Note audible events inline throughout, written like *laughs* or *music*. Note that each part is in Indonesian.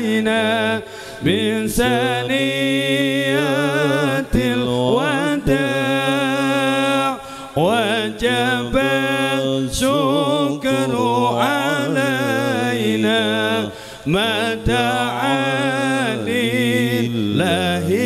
علينا من سنيات الوداع وجب الشكر علينا ما تعالي الله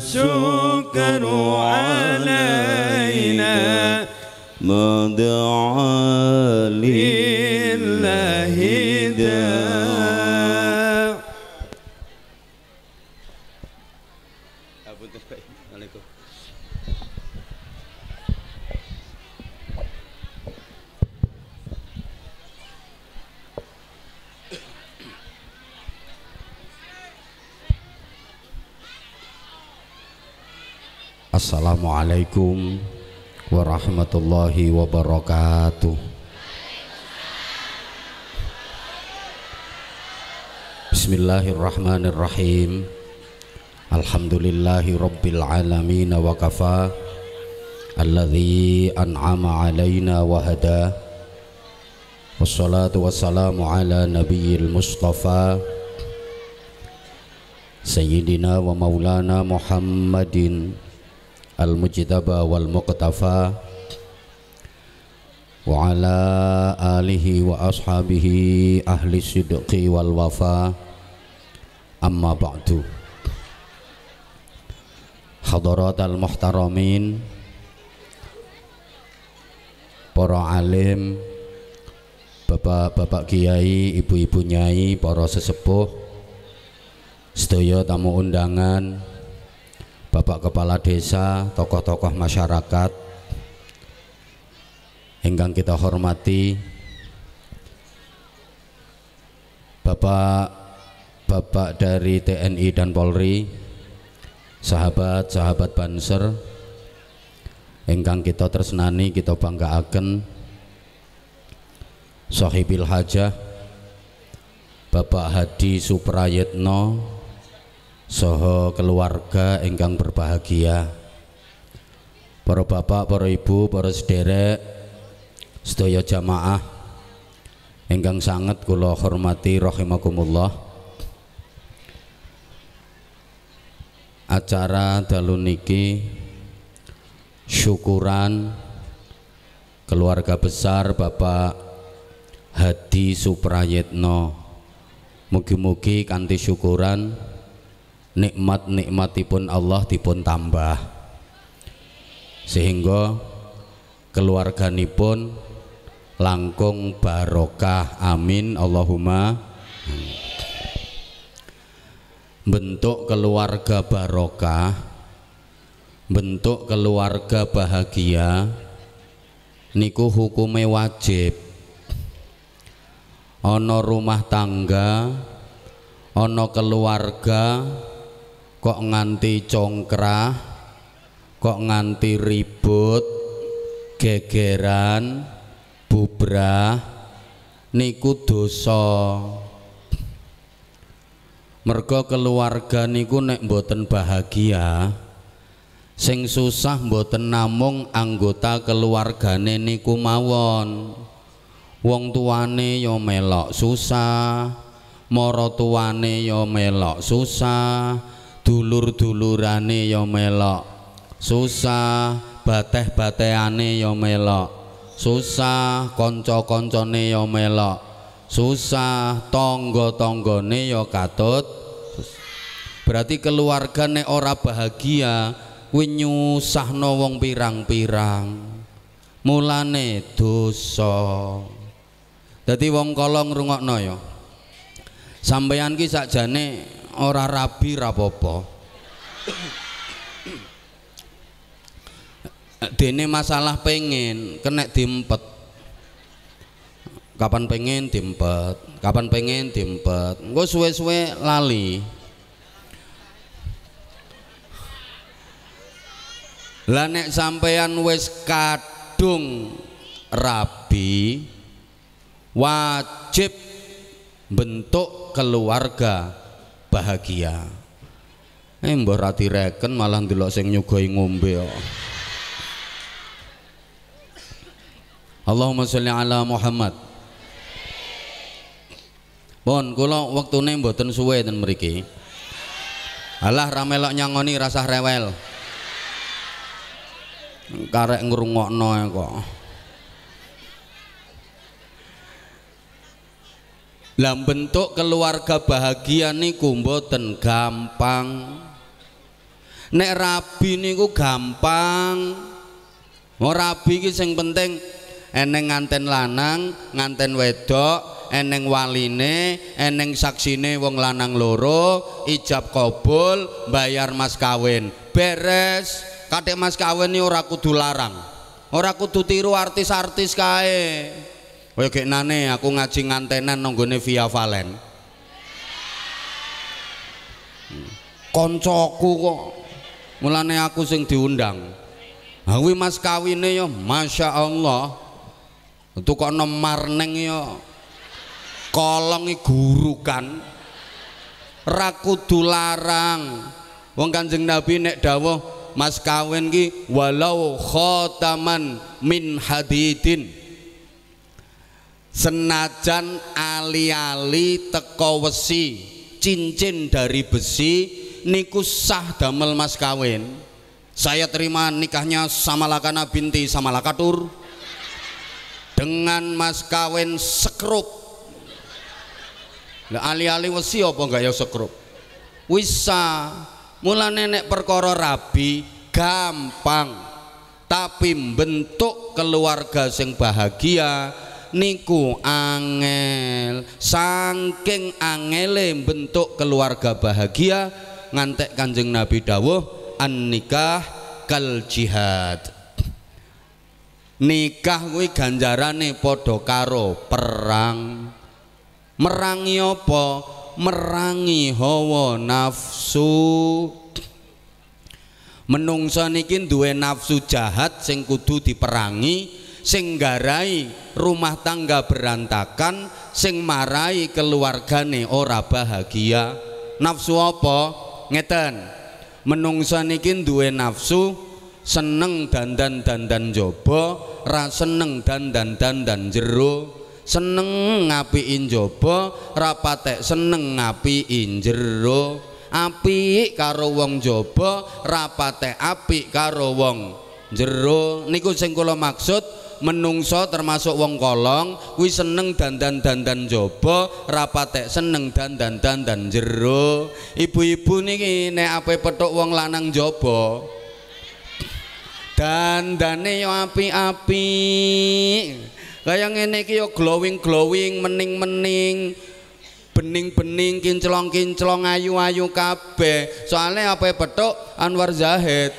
شكروا Assalamualaikum warahmatullahi wabarakatuh Bismillahirrahmanirrahim Alhamdulillahi rabbil alamin wa kafa Alladhi an'ama alaina wa hada Wassalatu wassalamu ala nabiyil mustafa Sayyidina wa maulana Muhammadin al-mujtaba wal muqtafa wa ala alihi wa ashabihi ahli sidqi wal wafa amma ba'du hadarat al-muhtaramin para alim bapak-bapak kiai ibu-ibu nyai para sesepuh sedaya tamu undangan Bapak Kepala Desa, tokoh-tokoh masyarakat hingga kita hormati Bapak Bapak dari TNI dan Polri sahabat-sahabat Banser hingga kita tersenani, kita bangga akan Sohibil Hajah Bapak Hadi Suprayetno soho keluarga enggang berbahagia para bapak, para ibu, para sederek sedaya jamaah enggang sangat kula hormati rahimakumullah acara daluniki syukuran keluarga besar Bapak Hadi Suprayetno mugi-mugi kanti syukuran nikmat-nikmatipun Allah dipun tambah sehingga keluarga nipun langkung barokah amin Allahumma bentuk keluarga barokah bentuk keluarga bahagia niku hukume wajib ono rumah tangga ono keluarga kok nganti congkrah kok nganti ribut gegeran bubrah niku dosa mergo keluarga niku nek mboten bahagia sing susah mboten namung anggota keluargane niku mawon wong tuane yome ya melok susah moro tuane yome ya melok susah dulur-dulurane ya melok susah bateh-bateane ya melok susah kanca-kancane ya melok susah tangga-tanggane ya katut berarti keluarga nek ora bahagia kuwi nyusahno wong pirang-pirang mulane dosa dadi wong kala ngrungokno ya sampeyan ki sakjane ora rabi rapopo dene masalah pengen kena dimpet kapan pengen dimpet kapan pengen dimpet Gue suwe-suwe lali Lanek sampeyan sampean wis kadung rabi wajib bentuk keluarga bahagia eh mbah rati reken malah ndelok sing nyugoi ngombe Allahumma sholli ala Muhammad Pun bon, kula wektune mboten suwe ten mriki Alah ramelok nyangoni rasah rewel karek ngrungokno kok lah bentuk keluarga bahagia niku mboten gampang nek rabi niku gampang mau oh, rabi ki sing penting eneng nganten lanang nganten wedok eneng waline eneng saksine wong lanang loro ijab kobol, bayar mas kawin beres kadek mas kawin ini ora kudu larang ora kudu tiru artis-artis kae kayak nane aku ngaji ngantenan nonggone via Valen. Koncoku kok. Mulane aku sing diundang. hawi mas kawine yo, masya ya kok nomar neng yo, kolongi guru kan. Raku dularang, Wong Kanjeng Nabi nek dawuh mas kawin ki walau khotaman min hadidin senajan ali-ali teko wesi cincin dari besi niku sah damel mas kawin saya terima nikahnya sama lakana binti sama lakatur dengan mas kawin sekrup ali-ali wesi apa enggak ya sekrup wisa mula nenek perkara rabi gampang tapi bentuk keluarga sing bahagia niku angel saking angele bentuk keluarga bahagia ngantek kanjeng Nabi dawuh an nikah kal jihad nikah kuwi ganjarane padha karo perang merangi apa merangi hawa nafsu menungsa niki duwe nafsu jahat sing kudu diperangi sing garai rumah tangga berantakan sing marai keluargane ora bahagia nafsu apa ngeten menungsa niki duwe nafsu seneng dandan-dandan jobo, ra seneng dandan-dandan jero seneng ngapiin jaba rapate seneng ngapiin injero api karo wong rapate api karo wong jero niku sing kula maksud menungso termasuk wong kolong kuwi seneng dandan dandan jaba rapatek seneng dandan dandan jero ibu-ibu niki nek ape petuk wong lanang jaba dandane yo api-api kaya ngene iki yo glowing glowing mening-mening bening-bening kinclong-kinclong ayu-ayu kabeh soalnya apa petuk Anwar Zahid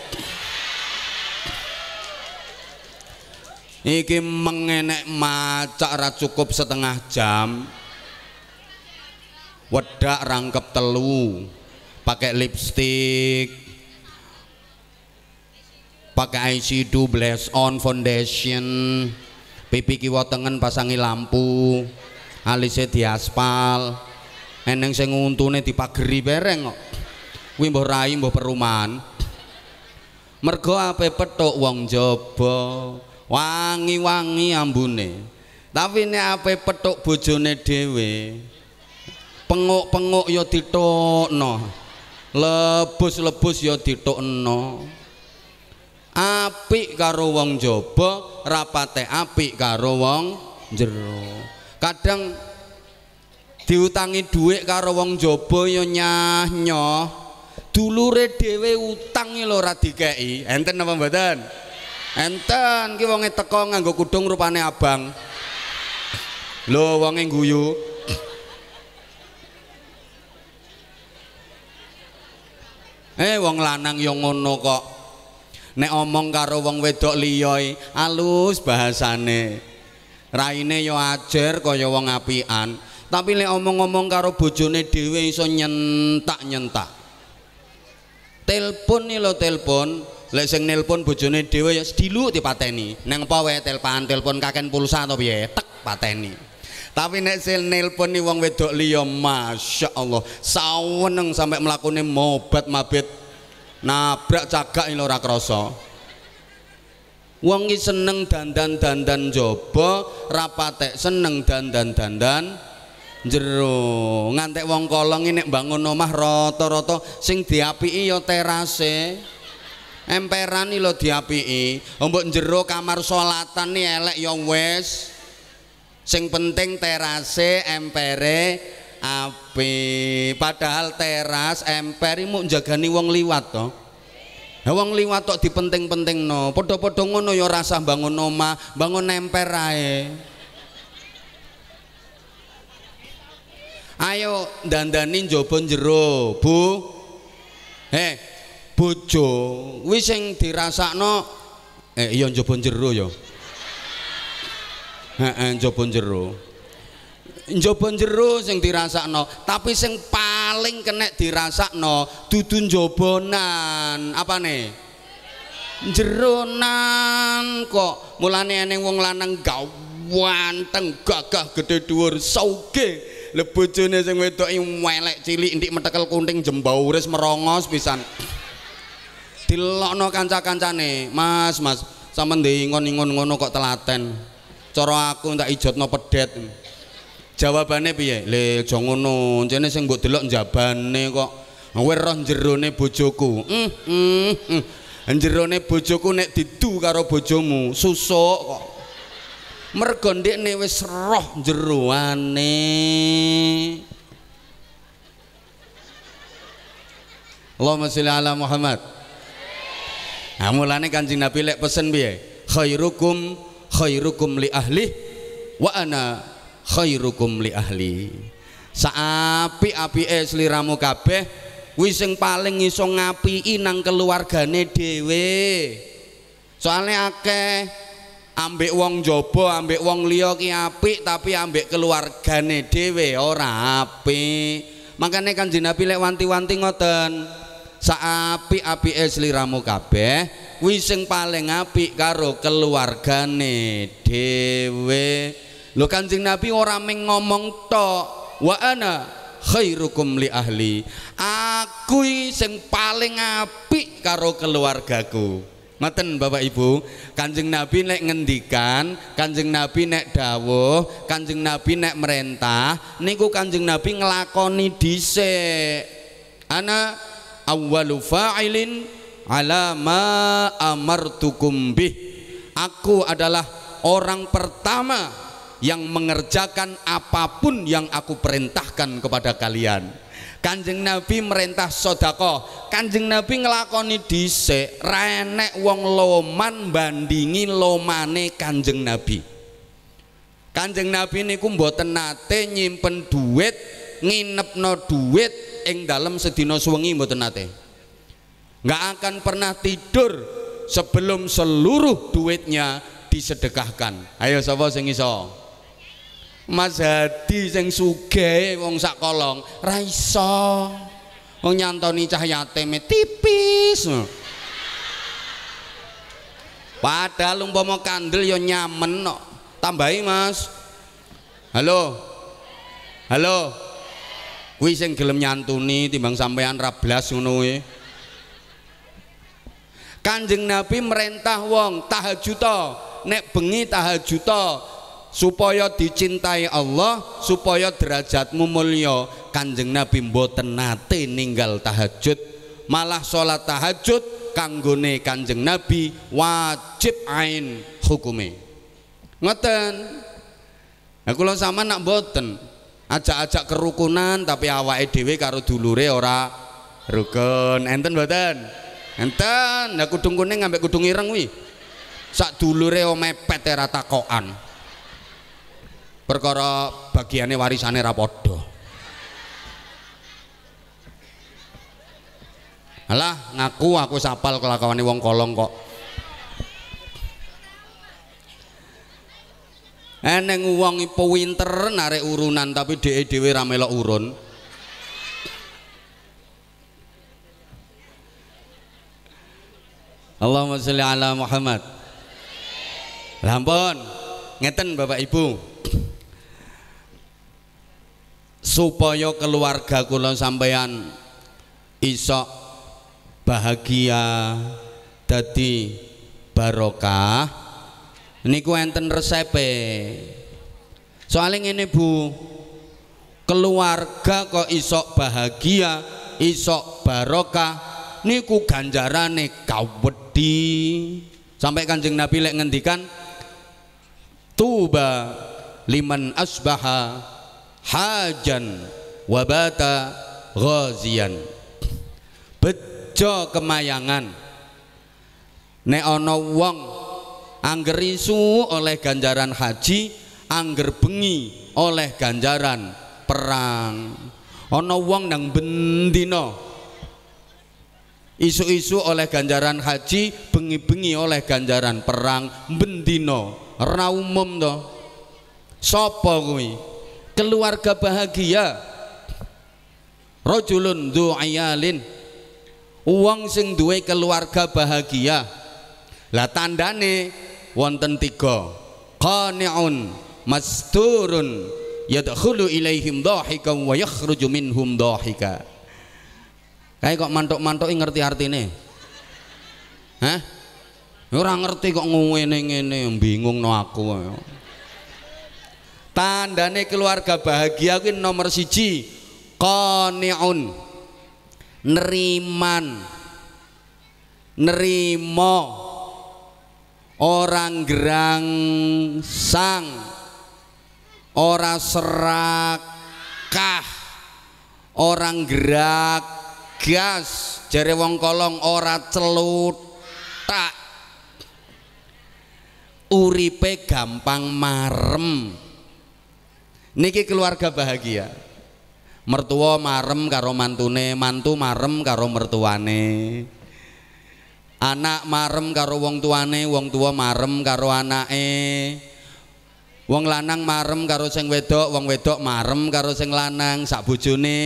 iki mengenek macak ra cukup setengah jam wedak rangkep telu pakai lipstick pakai eyeshadow blush on foundation pipi kiwa tengen pasangi lampu alise diaspal eneng sing untune dipageri bereng kok kuwi mbah rai mbah perumahan mergo ape petuk wong jaba wangi-wangi ambune. Tapi nek ape petuk bojone dhewe, penguk-penguk ya ditokno. Lebus-lebus ya ditokno. Apik karo wong jaba, rapate apik karo wong jero. Kadang diutangi dhuwit karo wong jaba ya nyah-nyoh. Dulure dhewe utang lho ora dikeki. Enten apa mboten? enten ki wonge teko nganggo kudung rupane abang lho wonge guyu *laughs* eh wong lanang yang ngono kok nek omong karo wong wedok liyoi alus bahasane raine yo ajar kaya wong apian tapi nek omong-omong karo bojone dhewe iso nyentak-nyentak telepon nih lo telepon Lek sing nelpon bojone dhewe ya sediluk dipateni. Neng apa wae telpan telepon kaken pulsa to piye? Tek pateni. Tapi nek sing nelpon wong wedok liya, Masya Allah saweneng sampe mlakune mobat mabit nabrak cagak lho ora krasa. Wong seneng dandan-dandan jaba, rapatek seneng dandan-dandan jero ngantek wong kolong ini bangun omah rata-rata sing diapi ya terase emperan lo lho diapiki ombok oh, kamar solatan ni elek ya wes sing penting terase empere api padahal teras emper mu jagani wong liwat to Ya wong liwat tok dipenting no, podo-podo ngono ya rasa bangun omah, bangun emper ae. Ayo dandanin njaba jero, Bu. Heh, bojo kuwi sing dirasakno eh iya njaba jero ya heeh njaba jero njaba jero sing dirasakno tapi sing paling kena dirasakno dudu njobonan apane jeronan kok mulane eneng wong lanang gawanteng gagah gede dhuwur sauge le bojone sing wedok cilik entik metekel kuning jembau res merongos pisan dilokno kanca-kancane mas mas sama ingon ingon ngono kok telaten coro aku tak ijot no pedet jawabannya piye le jongono jene sing buat dilok jawabannya kok Wer roh ne bojoku. Hmm. Mm, mm. Jerone bojoku nek didu karo bojomu, susuk kok. Mergo ndekne wis roh jeroane. Allahumma sholli ala Muhammad. Nah, mulane Kanjeng Nabi lek pesen piye? Khairukum khairukum li ahli wa ana khairukum li ahli. saapi api es li kabeh kape, sing paling iso api nang keluargane dhewe. Soalnya akeh ambek wong jopo, ambek wong liya ki apik tapi ambek keluargane dhewe ora apik. Makanya Kanjeng Nabi lek wanti-wanti ngoten, saapi api e sliramu kabeh kuwi sing paling api karo keluargane dhewe lho Kanjeng Nabi orang ming ngomong to wa ana khairukum li ahli aku sing paling apik karo keluargaku Ngeten Bapak Ibu, Kanjeng Nabi nek ngendikan, Kanjeng Nabi nek dawuh, Kanjeng Nabi nek merintah, niku Kanjeng Nabi nglakoni dhisik. Ana awwalu fa'ilin ala ma amartukum bih aku adalah orang pertama yang mengerjakan apapun yang aku perintahkan kepada kalian Kanjeng Nabi merintah sodako Kanjeng Nabi ngelakoni dhisik renek wong loman bandingi lomane Kanjeng Nabi Kanjeng Nabi ini mboten nate nyimpen duit nginep no duit ing dalam sedina suwengi mboten nate nggak akan pernah tidur sebelum seluruh duitnya disedekahkan ayo sapa sing iso Mas Hadi sing sugih wong sak kolong ra iso wong nyantoni cah yatime tipis padahal umpama kandel ya nyamen kok. tambahi Mas halo halo kuwi sing gelem nyantuni timbang sampean rablas ngono kuwi Kanjeng Nabi merintah wong tahajuta nek bengi tahajuta supaya dicintai Allah supaya derajatmu mulia Kanjeng Nabi mboten nate ninggal tahajud malah sholat tahajud kanggone Kanjeng Nabi wajib ain hukume ngoten Nah, kalau sama nak boten, ajak-ajak kerukunan tapi awake edw karo dulure ora rukun enten badan enten ya kudung kuning ngambek kudung ireng kuwi sak dulure mepet ora takoan perkara bagiannya warisannya rapodo alah ngaku aku sapal kelakuan wong kolong kok eneng wong pinter narik urunan tapi dhek dhewe ra melok urun Allahumma sholli ala Muhammad Lampun ngeten Bapak Ibu supaya keluarga kula sampeyan iso bahagia dadi barokah niku enten resepe soalnya ini bu keluarga kok isok bahagia isok barokah niku ganjarane kawedi sampai kanjeng nabi lek ngendikan tuba liman asbaha hajan wabata ghazian bejo kemayangan neono wong angger isu oleh ganjaran haji angger bengi oleh ganjaran perang Ono wong nang bendino. isu-isu oleh ganjaran haji bengi-bengi oleh ganjaran perang bendino. ra umum to Sopo kuwi keluarga bahagia rajulun du'ayalin Uang sing duwe keluarga bahagia lah tandane wonten tiga qani'un masturun yadkhulu ilaihim dhahikan wa yakhruju minhum dhahika kae kok mantuk-mantuk ngerti artine hah ora ngerti kok ngene ngene bingung no aku tandane keluarga bahagia kuwi nomor siji qani'un neriman nerimo orang gerang sang ora serakah orang gerak gas jare wong kolong ora celutak uripe gampang marem niki keluarga bahagia mertua marem karo mantune mantu marem karo mertuane anak marem karo wong tuane wong tua marem karo anake wong lanang marem karo sing wedok wong wedok marem karo sing lanang sak bojone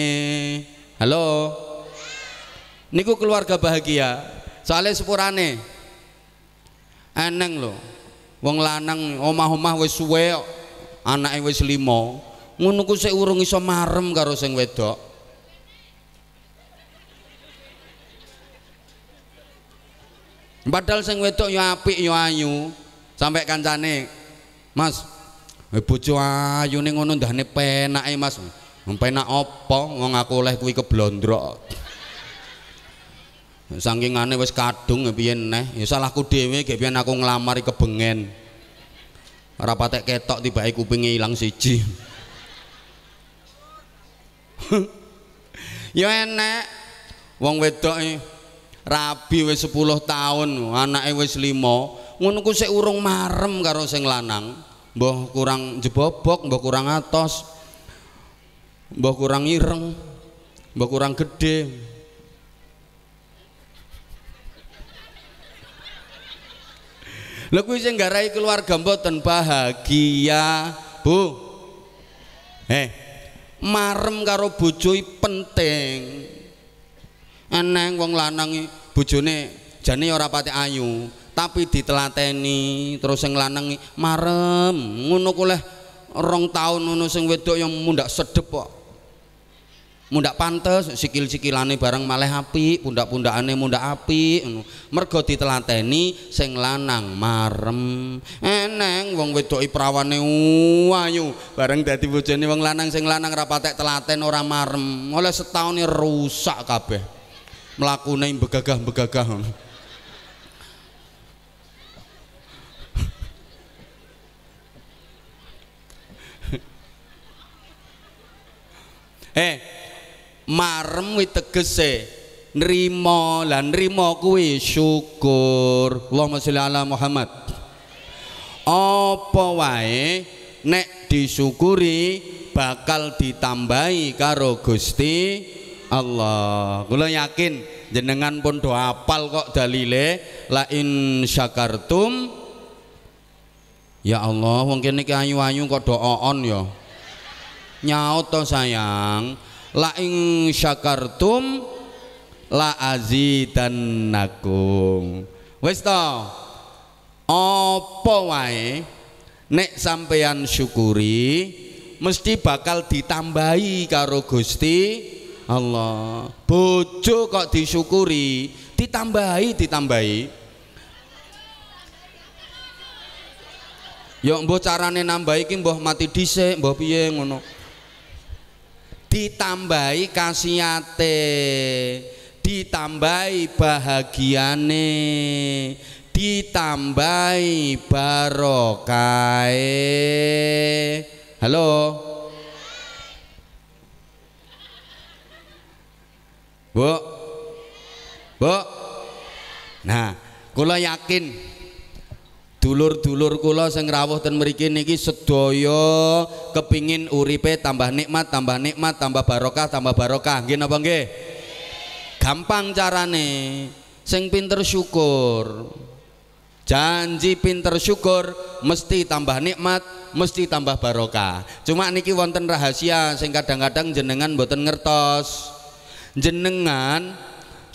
halo niku keluarga bahagia soalnya sepurane eneng lho wong lanang omah-omah wis suwe anake wis limo ngono ku sik urung iso marem karo sing wedok padahal sing wedok yo apik yo ayu sampai kancane Mas eh, bojo ayune ngono ndahne penake Mas penak apa wong aku oleh kuwi keblondrok *laughs* sangkingane wis kadung piye neh ya salahku dhewe gek pian aku nglamar kebengen ora patek ketok tibake kupinge ilang siji *laughs* yo enek wong wedok e rabi wis 10 tahun anaknya wis 5 ngono ku sik urung marem karo sing lanang mbah kurang jebobok mbah kurang atos mbah kurang ireng mbah kurang gede lha kuwi sing garai keluarga mboten bahagia bu eh marem karo bojo penting eneng wong lanang bojone jane ora pati ayu tapi ditelateni terus sing lanang marem ngono kuleh rong tahun ngono sing wedok yang mundak sedep kok mundak pantes sikil-sikilane bareng malih api, pundak-pundakane mundak api, mergo ditelateni sing lanang marem eneng wong wedok iprawane e uh, ayu bareng dadi bojone wong lanang sing lanang rapatek telaten ora marem oleh setaune rusak kabeh mlakune begagah-begagah Eh, marem kuwi tegese nrimo lan nrimo kuwi syukur. Allahumma sholli ala Muhammad. Apa wae nek disyukuri bakal ditambahi karo Gusti Allah kula yakin jenengan pun doa apal kok dalile la in syakartum ya Allah wong kene iki ayu-ayu kok do on ya nyaut to sayang la in syakartum la azidannakum wis to apa wae nek sampean syukuri mesti bakal ditambahi karo Gusti Allah bojo kok disyukuri ditambahi ditambahi Yuk ya mbah carane nambahin iki mbah mati dhisik mbah piye ngono ditambahi kasiate ditambahi bahagiane ditambahi barokae halo Bu. Bu. Nah, kula yakin dulur-dulur kula sing rawuh ten mriki niki sedaya kepingin uripe tambah nikmat, tambah nikmat, tambah barokah, tambah barokah. Nggih napa nggih? Gampang carane. Sing pinter syukur. janji pinter syukur mesti tambah nikmat mesti tambah barokah cuma niki wonten rahasia sing kadang-kadang jenengan boten ngertos jenengan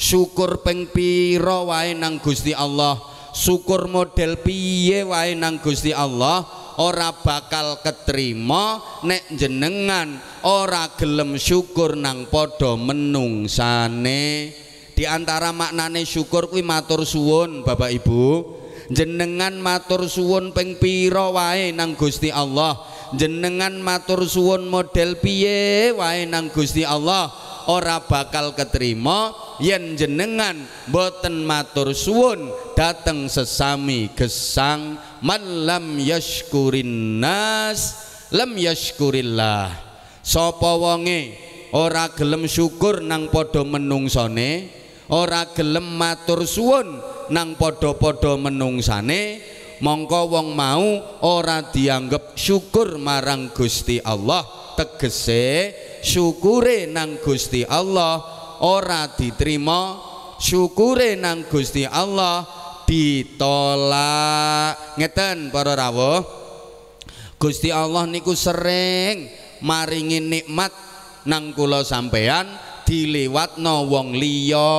syukur ping pira wae nang Gusti Allah syukur model piye wae nang Gusti Allah ora bakal keterima nek jenengan ora gelem syukur nang menung menungsane di antara maknane syukur kuwi matur suwun Bapak Ibu jenengan matur suwun ping wae nang Gusti Allah jenengan matur suwun model piye wae nang Gusti Allah ora bakal keterima yen jenengan boten matur suwun dateng sesami gesang malam lam yashkurin nas lam yashkurillah sapa wonge ora gelem syukur nang padha sone ora gelem matur suwun nang padha-padha menungsane mongko wong mau ora dianggep syukur marang Gusti Allah tegese syukure nang Gusti Allah ora diterima syukure nang Gusti Allah ditolak ngeten para rawuh Gusti Allah niku sering maringi nikmat nang kula sampean diliwatno wong liya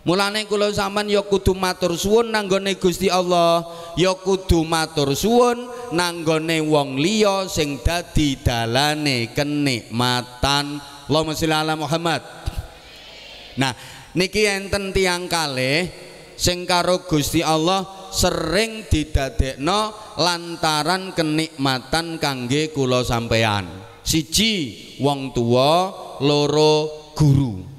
Mulane kula sampean ya kudu matur suwun nanggone Gusti Allah, ya kudu matur suwun nanggone wong liya sing dadi dalane kenikmatan. Allahumma sholli ala Muhammad. Nah, niki enten tiang kalih sing karo Gusti Allah sering didadekno lantaran kenikmatan kangge kula sampean. Siji wong tua, loro guru.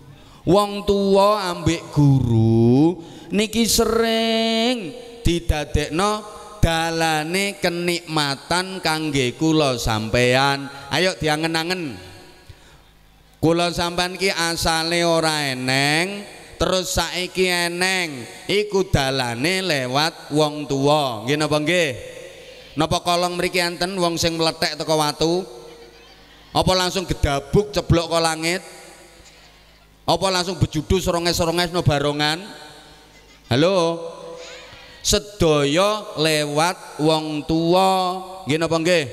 wong tua ambek guru niki sering didadekno dalane kenikmatan kangge kula sampean ayo diangen-angen kula sampean ki asale ora eneng terus saiki eneng iku dalane lewat wong tua nggih napa nggih napa kolong mriki enten wong sing mletek teko watu apa langsung gedabuk ceblok ke langit apa langsung bejudu soronges-soronges no barongan halo sedoyo lewat wong tua gini apa nggih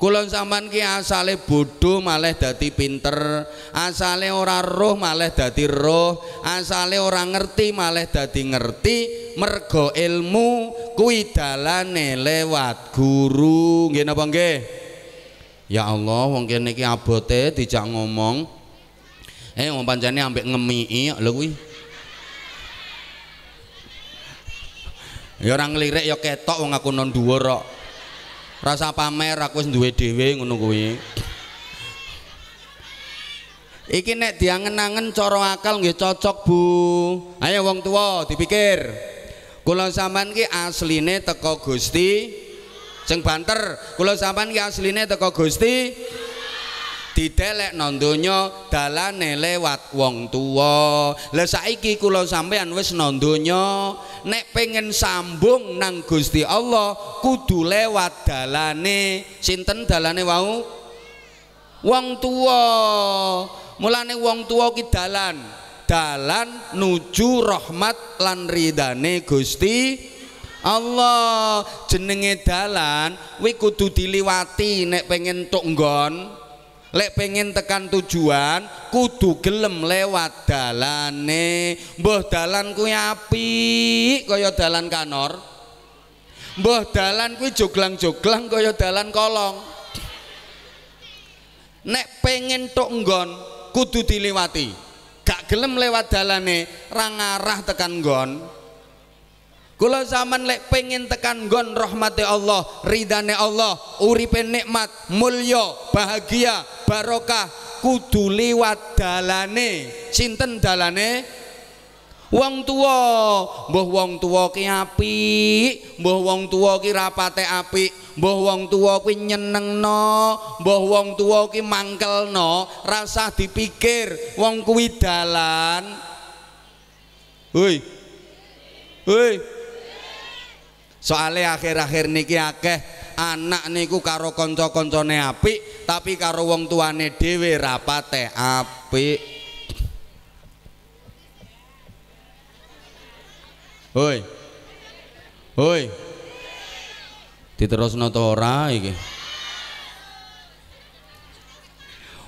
kulon saman ki asale bodoh, malah dati pinter asale ora roh malah dati roh asale ora ngerti malah dati ngerti mergo ilmu kui dalane lewat guru gini apa nggih ya Allah wong kene ki abote dijak ngomong Eh wong pancene ambek ngemii iya lho kuwi. Ya ora nglirik ya ketok wong aku non dhuwur kok. Rasa pamer aku wis duwe dhewe ngono kuwi. Iki nek diangen-angen cara akal nggih cocok, Bu. Ayo wong tua dipikir. Kula sampean ki asline teko Gusti sing banter. Kula sampean ki asline teko Gusti didelek nondonya dalane lewat wong tua lesaiki saiki kula sampean wis nondonya nek pengen sambung nang Gusti Allah kudu lewat dalane sinten dalane wau wong tua mulane wong tua ki dalan dalan nuju rahmat lan ridane Gusti Allah jenenge dalan kuwi kudu diliwati nek pengen tok nggon lek pengen tekan tujuan kudu gelem lewat dalane mbah dalan kuwi apik kaya dalan kanor mbah dalan kuwi joglang-joglang kaya dalan kolong nek pengen tok nggon kudu dilewati, gak gelem lewat dalane ra ngarah tekan nggon Kula zaman lek pengen tekan gon rahmati Allah, ridane Allah, uripe nikmat, mulya, bahagia, barokah kudu liwat dalane. Sinten dalane? Wong tua, mbah wong tua ki apik, mbah wong tua ki rapate apik, mbah wong tuwa kuwi nyenengno, mbah wong tuwa ki mangkelno, rasah dipikir wong kuwi dalan. Woi. Woi soalnya akhir-akhir niki akeh anak niku karo konco-koncone api, tapi karo wong tuane dhewe rapate api. Hoi. Hoi. Diterusno notora, iki?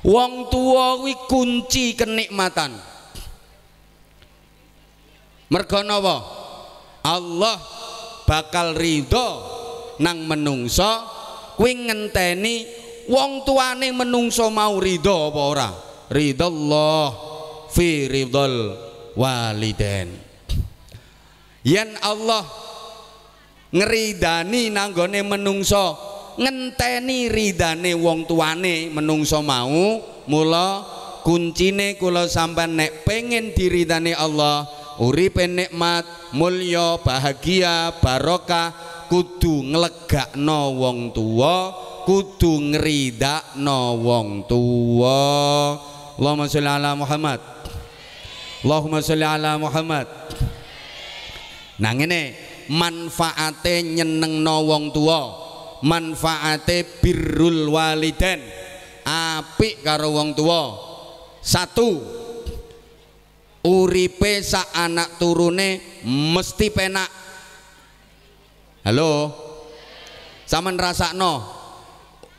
Wong tuwa kuwi kunci kenikmatan. Merga Allah bakal ridho nang menungso kuwi ngenteni wong tuane menungso mau ridho apa ora ridallah fi ridol waliden yen Allah ngeridani nanggone menungso ngenteni ridane wong tuane menungso mau mula kuncine kula sampean nek pengen diridani Allah uripe nikmat mulya bahagia barokah kudu no wong tua kudu ngridakno wong tua Allahumma sholli ala Muhammad Allahumma sholli ala Muhammad Nah ngene manfaate nyenengno wong tua manfaate birrul waliden apik karo wong tua satu uripe sa anak turune mesti penak halo sama no?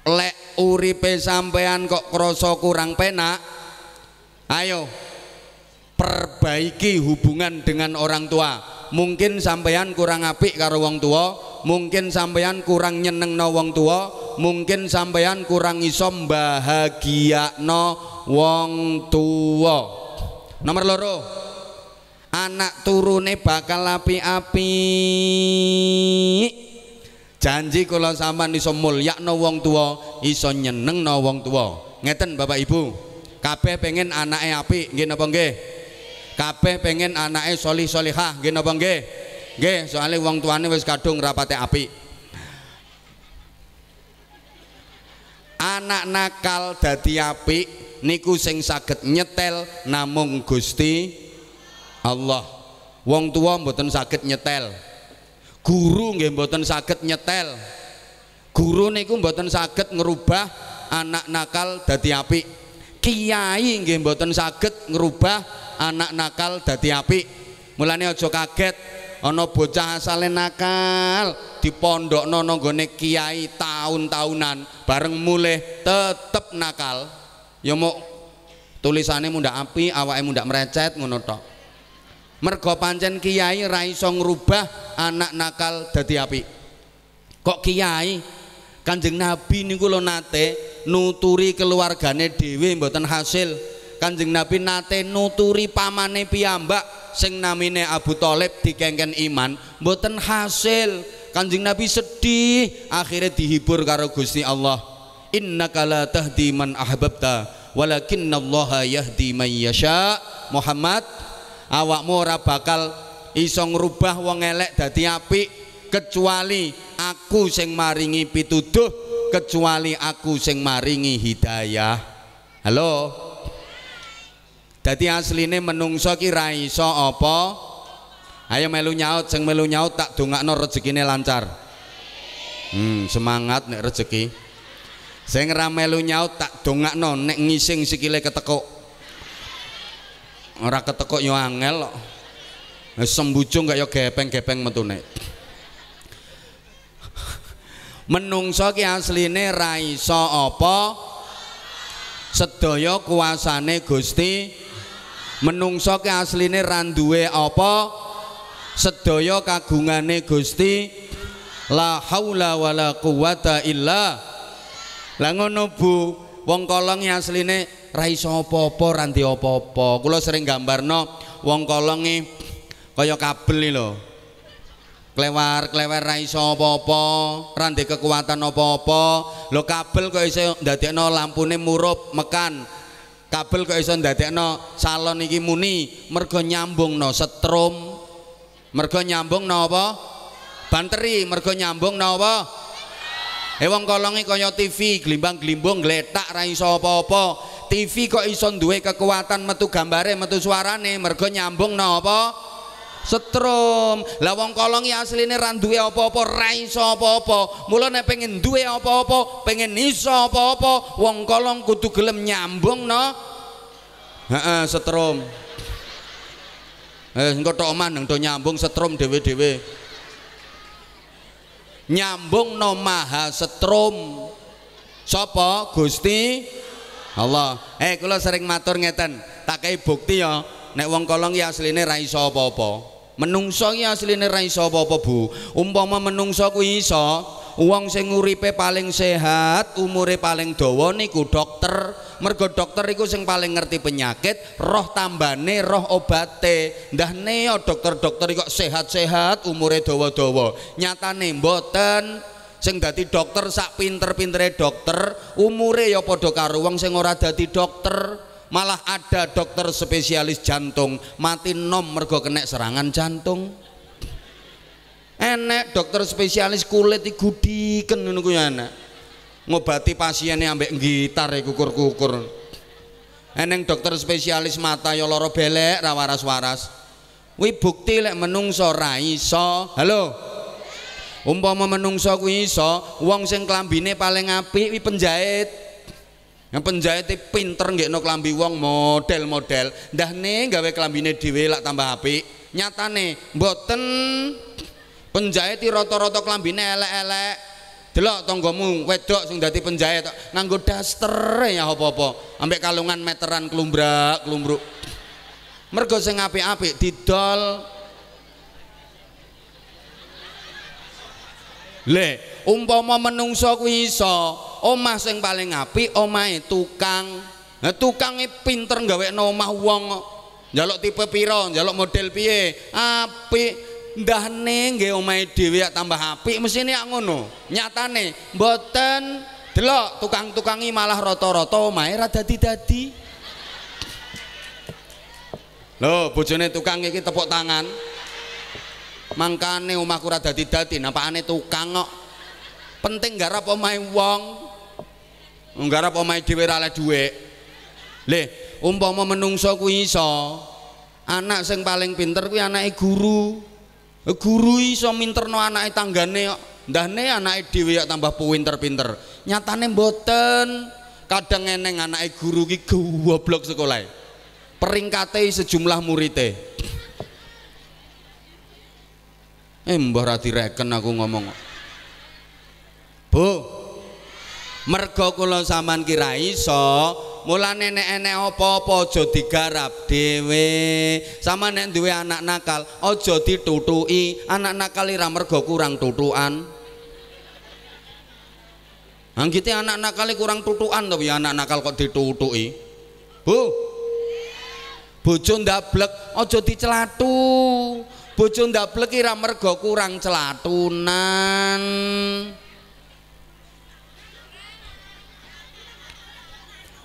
lek uripe sampean kok krosok kurang penak ayo perbaiki hubungan dengan orang tua mungkin sampean kurang apik karo wong tua mungkin sampean kurang nyeneng no wong tua mungkin sampean kurang isom bahagia no wong tua nomor loro anak turune bakal api-api janji kula sama iso mulyakno wong tua iso nyeneng no wong tua. ngeten Bapak Ibu kape pengen anaknya api, nggih napa Kape kabeh pengen anaknya solih solihah nggih napa Ge nggih soalnya wong tuane wes kadung rapate api. anak nakal dadi api niku sing saged nyetel namung Gusti Allah wong tua mboten saged nyetel guru nggih mboten saged nyetel guru niku mboten saged ngerubah anak nakal dadi apik kiai nggih mboten saged ngerubah anak nakal dadi apik mulane aja kaget ana bocah asale nakal nono goni kiai tahun-tahunan bareng mulih tetep nakal ya mau tulisannya muda api awak muda merecet ngono tok mergo pancen kiai raisong rubah anak nakal dadi api kok kiai Kanjeng Nabi niku lho nate nuturi keluargane dewi. mboten hasil Kanjeng Nabi nate nuturi pamane piyambak sing namine Abu Thalib dikengken iman mboten hasil Kanjeng Nabi sedih akhirnya dihibur karo Gusti Allah innaka la tahdi man ahbabta walakinnallaha yahdi may yasha Muhammad awakmu ora bakal iso ngrubah wong elek dadi apik kecuali aku sing maringi pituduh kecuali aku sing maringi hidayah halo dadi asline menungso ki ra iso apa ayo melu nyaut sing melu nyaut tak dongakno rezekine lancar hmm semangat nek rezeki Sing ra melu nyaut tak dongakno nek ngising sikile ketekuk. Ora ketekuk yo angel kok. Wis sembujung kaya gepeng-gepeng metune. Menungsa ki asline ra iso apa? Sedaya kuasane Gusti. Menungsa ki asline ra duwe apa? Sedaya kagungane Gusti. La haula wala quwata illa Lah ngono Bu, wong kolong e asline ra iso apa-apa, ra ndi apa-apa. Kula sering gambarno wong kolong e kaya kabel e lho. Klewar-klewer ra iso apa-apa, ra kekuatan apa-apa. Lho kabel kok iso ndadekno lampune murup mekan. Kabel kok iso ndadekno salon iki muni mergo nyambungno setrum. Mergo nyambungno apa? Banteri mergo nyambungno apa? eh wong kolonge TV gelimbang glimbung gletak ra iso apa TV kok ison duwe kekuatan metu gambare metu suarane mergo nyambung napa setrum Lawang kolongi asline ra duwe apa-apa ra iso apa pengen duwe apa-apa pengen iso apa-apa wong kolong kudu gelem nyambung no heeh setrum eh engko tok maneng nyambung setrum dewe-dewe nyambung no maha setrum sopo Gusti Allah eh kalau sering matur ngeten tak kayak bukti ya nek wong kolong ya asline rai iso apa menungso ya asline ra Bu umpama menungso ku iso Uang sing uripe paling sehat umure paling dawa niku dokter mergo dokter iku sing paling ngerti penyakit roh tambane roh obate ndah neo dokter-dokter kok sehat-sehat umure dawa-dawa nyatane mboten sing dadi dokter sak pinter-pintere dokter umure ya padha karo wong sing ora dadi dokter malah ada dokter spesialis jantung mati nom mergo kena serangan jantung enek dokter spesialis kulit iku diken ngono kuwi ya, ngobati pasiennya ambek gitar ya kukur-kukur eneng dokter spesialis mata ya loro belek rawaras waras Wih bukti lek menungso raiso, iso halo umpama menungso kuwi iso wong sing klambine paling apik Wih penjahit yang penjahit e pinter ngekno klambi uang model-model Dah nih gawe klambine dhewe lak tambah apik nyatane boten penjahit rata roto klambine elek-elek delok tanggamu wedok sing dadi penjahit nganggo daster ya apa-apa ambek kalungan meteran klumbrak kelumbruk, mergo sing apik-apik didol le umpama menungso kuwi iso omah sing paling apik omahe tukang nah, tukange pinter gawe omah wong njaluk tipe pira njaluk model piye apik ndah neng gak omai dewi ya tambah api mesin ini ngono nyatane mboten delok tukang tukangi malah roto roto omai rada dadi lo bojone tukang iki tepuk tangan mangkane omahku rada dadi napa ane tukang kok penting garap omai wong garap omai dewi rale duwe le umpama menungso ku iso anak sing paling pinter ku anake guru Guru iso minterno anake tanggane kok. Ndahne anake dhewe ya tambah pinter-pinter. Nyatane mboten. Kadang eneng anake guru ki goblok sekolahe. Peringkate sejumlah murite. *laughs* Eh mbah ra direken aku ngomong. Bu. Mergo kula sampean kira iso mulane nenek enek apa-apa aja digarap dhewe sama nek duwe anak nakal aja ditutuki anak nakal ora mergo kurang tutukan Anggite ya, anak nakal kurang tutuan tapi ya anak nakal kok ditutuki Bu bojo ndablek aja dicelathu bojo ndablek ora mergo kurang celatunan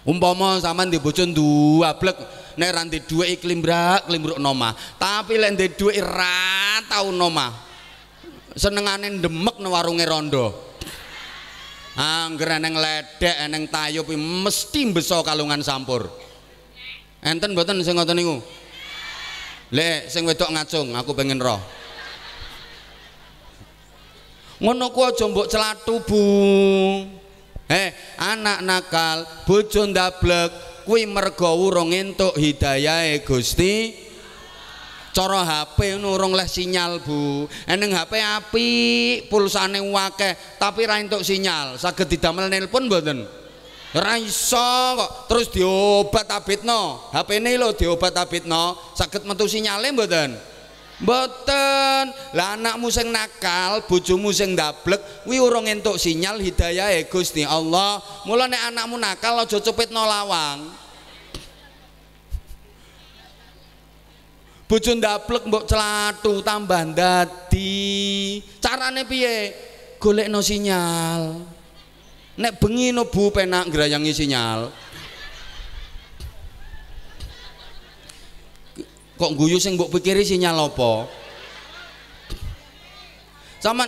umpama sama di bocon dua blek nek ranti dua iklim brak klimbruk noma tapi lek di dua ratau noma senengane demek ne warunge rondo ah, angger eneng ledek eneng tayub mesti beso kalungan sampur enten boten sing ngoten niku le sing wedok ngacung aku pengen roh ngono ku aja mbok celatu bung Eh, anak nakal, bojo ndablek, kuwi mergo urung entuk e Gusti. Cara HP urung leh sinyal, Bu. Eneng HP api, pulsane akeh, tapi ra entuk sinyal. Saged didamel nelpon mboten? Ora iso kok. Terus diobat abitno. HP-ne lho diobat abitno, saged metu sinyale mboten? Boten, Lah anakmu sing nakal, bojomu sing ndablek, kuwi ora entuk sinyal hidayahe Gusti Allah. Mula nek anakmu nakal aja cepetno nolawang. Bojo ndablek mbok celatu tambah dadi. Carane piye? Golekno sinyal. Nek bengi no bu penak grayangi sinyal. kok guyu sing mbok pikiri sinyal apa sama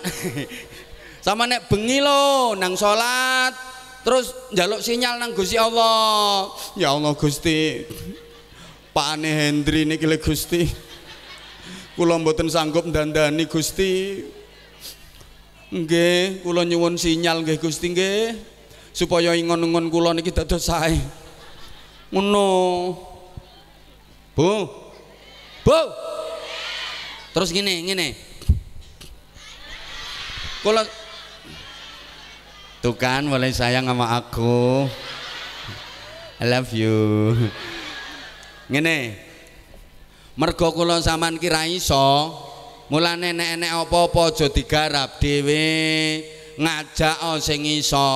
*laughs* sama nek bengi lo nang salat terus njaluk sinyal nang Gusti Allah ya Allah Gusti Pak Ane Hendri nih kile Gusti kula mboten sanggup dandani Gusti nggih kula nyuwun sinyal nggih Gusti nggih supaya ingon-ingon kula niki dados sae ngono Bu Bu. Terus gini, gini. Kalau Tuh kan mulai sayang sama aku. I love you. Gini, Mergo kula sampean ki ra iso, mulane nenek nenek apa-apa aja digarap dhewe. Ngajak oh, sing iso.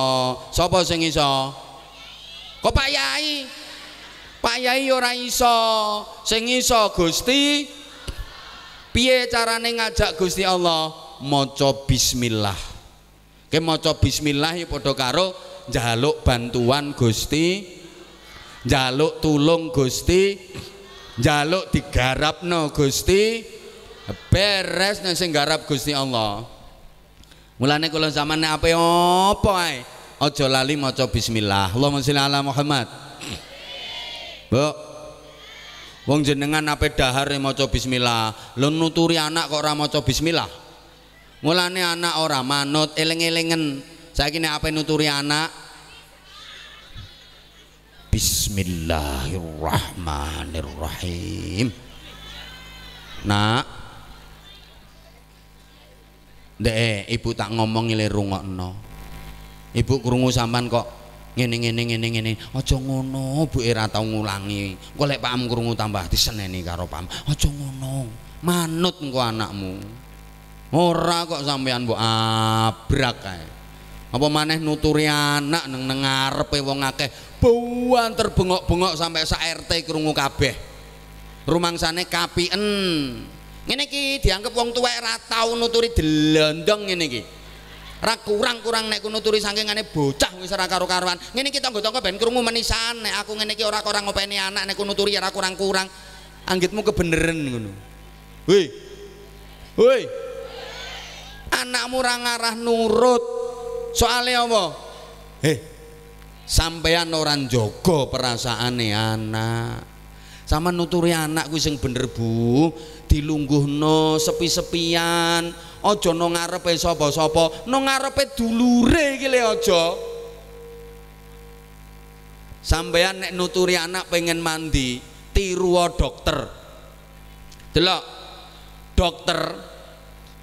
Sapa sing iso? Kok Pak Yai? Pak Yai ora iso sing iso Gusti piye carane ngajak Gusti Allah maca bismillah ke maca bismillah ya padha karo njaluk bantuan Gusti njaluk tulung Gusti njaluk digarapno Gusti beres nang sing garap Gusti Allah mulane kula sampeyan ape apa ae aja lali maca bismillah Allahumma sholli ala Muhammad Bu. Wong jenengan ape dahar yang e maca bismillah. Lho nuturi anak kok ora maca bismillah. Mulane anak ora manut eling-elingen. Saiki nek ape nuturi anak Bismillahirrahmanirrahim. Nak. Ndek, eh, ibu tak ngomong ile rungokno. Ibu krungu sampean kok ngene ngene ngene ngene aja ngono bu era tau ngulangi golek lek pakam krungu tambah diseneni karo pam aja ngono manut engko anakmu ora kok sampean mbok abrak kae apa maneh nuturi anak neng neng ngarepe wong akeh buan terbengok-bengok sampai sa RT krungu kabeh rumangsane kapien ngene iki dianggap wong tuwek ra tau nuturi delondong ngene iki ra kurang-kurang nek kuno saking sangkingane bocah wis ora karo-karuan. Ngene kita tangga-tangga ben krungu menisan nek aku ngene iki ora ora ngopeni anak nek kuno turi ya ora kurang-kurang. Anggitmu kebeneran ngono. Woi. Woi. Anakmu ora ngarah nurut. soalnya apa? Heh. Sampean ora perasaan ne anak. Sama nuturi anak kuwi sing bener Bu, no sepi-sepian, Ojo nang ngarepe sopo sapa nang ngarepe dulure iki le aja sampean nek nuturi anak pengen mandi tiru dokter delok dokter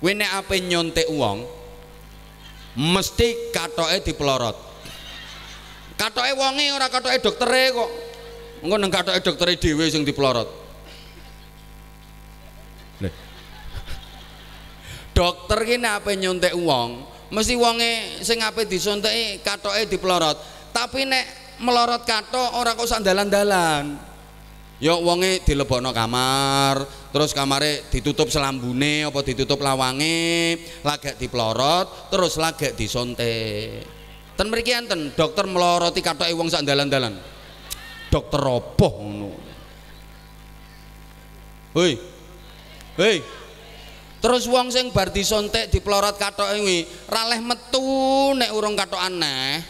kowe nek ape nyontek uang mesti katoke dipelorot katoke wonge ora katoke doktere kok engko nang katoke doktere dhewe sing dipelorot dokter ki apa nyontek uang mesti uangnya, sing disontek disuntuki katoke diplorot tapi nek melorot katok orang kok sandalan-dalan ya wonge dilebokno kamar terus kamare ditutup selambune apa ditutup lawange lagak diplorot terus lagak disuntik ten mriki enten dokter meloroti katoke uang sak dalan-dalan dokter opo ngono hoi hoi Terus wong sing bar disontek plorot kathok ini raleh metu nek urung kathok aneh.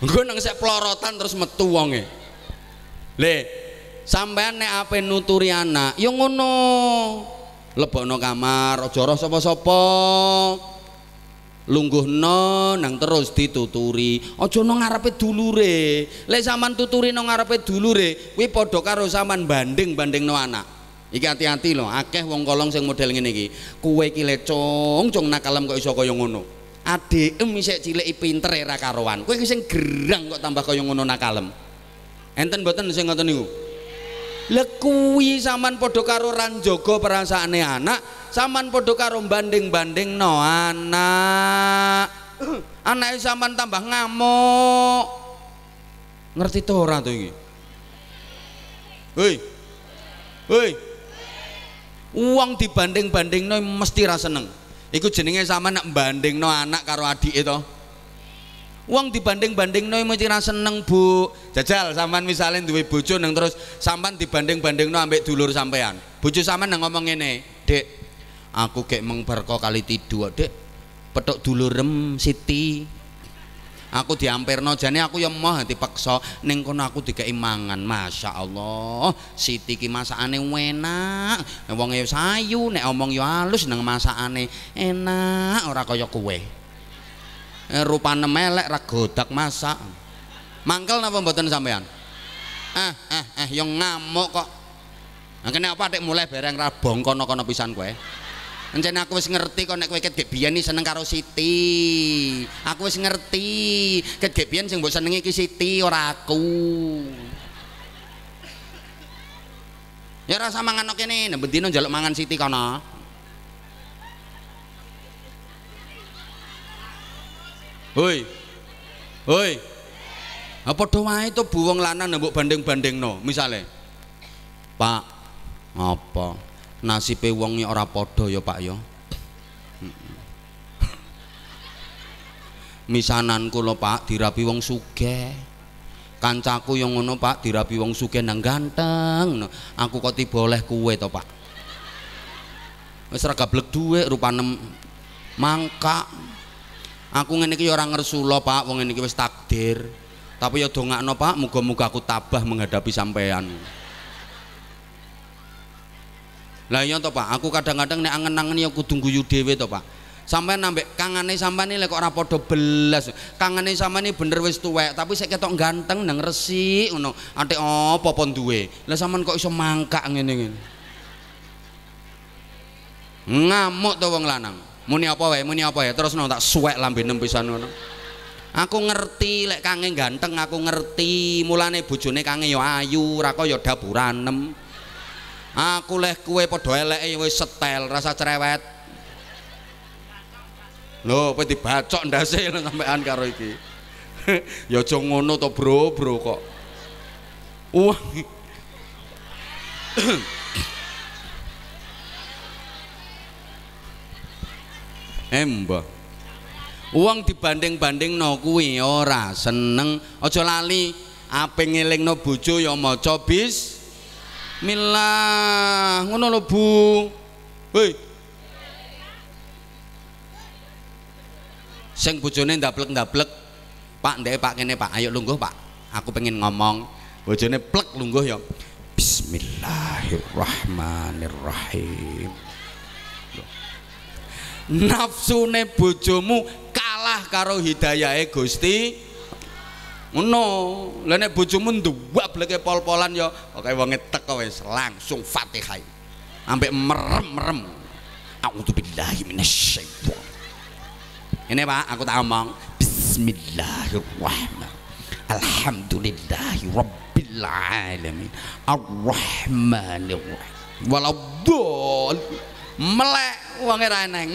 gue nang sek plorotan terus metu uangnya, e. Le, sampean nek ape nuturi anak, ya ngono. Lebokno kamar, ojo roh sapa-sapa. Lungguh no nang terus dituturi aja nang ngarepe dulure Le saman tuturi nang ngarepe dulure kuwi padha karo sampean banding-bandingno anak iki hati-hati lho akeh wong kolong sing model ngene iki kue iki lek nakalam cung nakalem kok iso kaya ngono adekem isek cilik pinter ra karuan kowe iki sing gerang kok tambah kaya ngono nakalem enten mboten sing ngoten niku Lekui saman podo karo ranjogo perasaane anak saman podo karo banding-banding no anak anaknya saman tambah ngamuk ngerti tuh orang tuh ini hei hei uang dibanding-banding no mesti rasa seneng iku jenenge sama nak banding no anak karo adik itu Uang dibanding-banding no emosi seneng bu. Jajal sampean misalnya duit bojo neng terus sampean dibanding-banding no ambek dulur sampean. Bojo sampean neng ngomong ini, dek aku kayak mengperko kali tidur dek petok dulurem siti aku no jani aku yang mau hati neng ning kono aku dikei Masya Allah Siti ki masakane enak wong ya sayu nek omong yo ya halus masa masakane enak ora kaya kue. Eh, rupane melek ra godak masak. Mangkel napa mboten sampean? Eh eh eh yang ngamuk kok. Nah, kene apa dek? mulai bareng ra kono kono pisan kowe. Encen aku wis ngerti kok nek kowe ket biyen iki seneng karo Siti. Aku wis ngerti, ket biyen sing mbok senengi iki Siti ora aku. Ya ora sama mangan kene, bendino njaluk mangan Siti kono. Hoi. Hoi. apa padha wae to bu wong lanang mbok banding-bandingno, misale. Pak, apa? Nasibe wong ora padha ya, Pak ya. Misanan kula, Pak, dirabi wong sugih. Kancaku yang ngono, Pak, dirabi wong sugih nang ganteng. Aku kok tiba oleh kuwe to, Pak. Wis ra gablek dhuwit rupa nem mangkak. Aku ngene iki ya ora ngersula, Pak, wong ngene iki wis takdir. Tapi ya dongakno, Pak, muga-muga aku tabah menghadapi sampean. Lah iya to, Pak, aku kadang-kadang nek angen-angen ya kudu guyu dhewe to, Pak. sampean nambek kangane sampean ini kok ora padha belas kangane sampean ini bener wes tuwek tapi sik ketok ganteng nang resik ngono ate apa duwe lah sampean kok iso mangkak angin ngene ngamuk to wong lanang muni apa wae muni apa ya terus no, tak suwek lambe nem pisan ngono aku ngerti lek kange ganteng aku ngerti mulane bojone kange yo ayu ra kaya daburanem aku leh kue podo elek wis setel rasa cerewet lho apa dibacok ndase sampean karo iki *laughs* ya aja ngono to bro bro kok wah uh. *clears throat* embo uang dibanding-banding no kuwi ora seneng ojo lali ape ngeling no bojo ya maca bis milah ngono lho Bu hei sing bojone ndablek-ndablek Pak ndek Pak kene Pak ayo lungguh Pak aku pengen ngomong bojone plek lungguh ya Bismillahirrahmanirrahim nafsune bojomu kalah karo hidayahe Gusti ngono lha nek bojomu nduwableke pol-polan ya oke wong teko wis langsung Fatihah ampe merem-merem aku A'udzubillahi minasyaiton ini Pak aku tak omong Bismillahirrahmanirrahim Alhamdulillahi Rabbil Alamin Ar-Rahmanirrahim Walau melek Uangnya reneng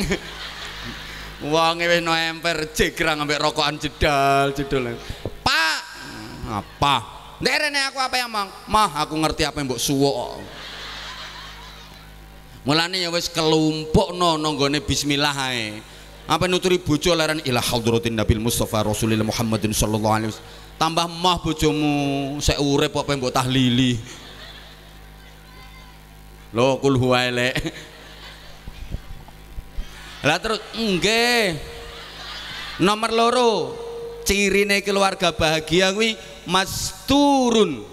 uangnya Wonge wis no ngambil rokokan jedal jedul. Pak, apa? Nek aku apa yang Mang? Mah, aku ngerti apa yang mbok Suwo. Mulane ya wis kelumpukno nanggone bismillah ae. Apa nuturi bojo laran ila hadrotin Nabil Mustafa Rasulillah Muhammadin sallallahu alaihi wasallam. Tambah mah bojomu sek urip apa mbok tahlili. Lo kul huwa elek lah terus enggak nomor loro cirine keluarga bahagia kuwi turun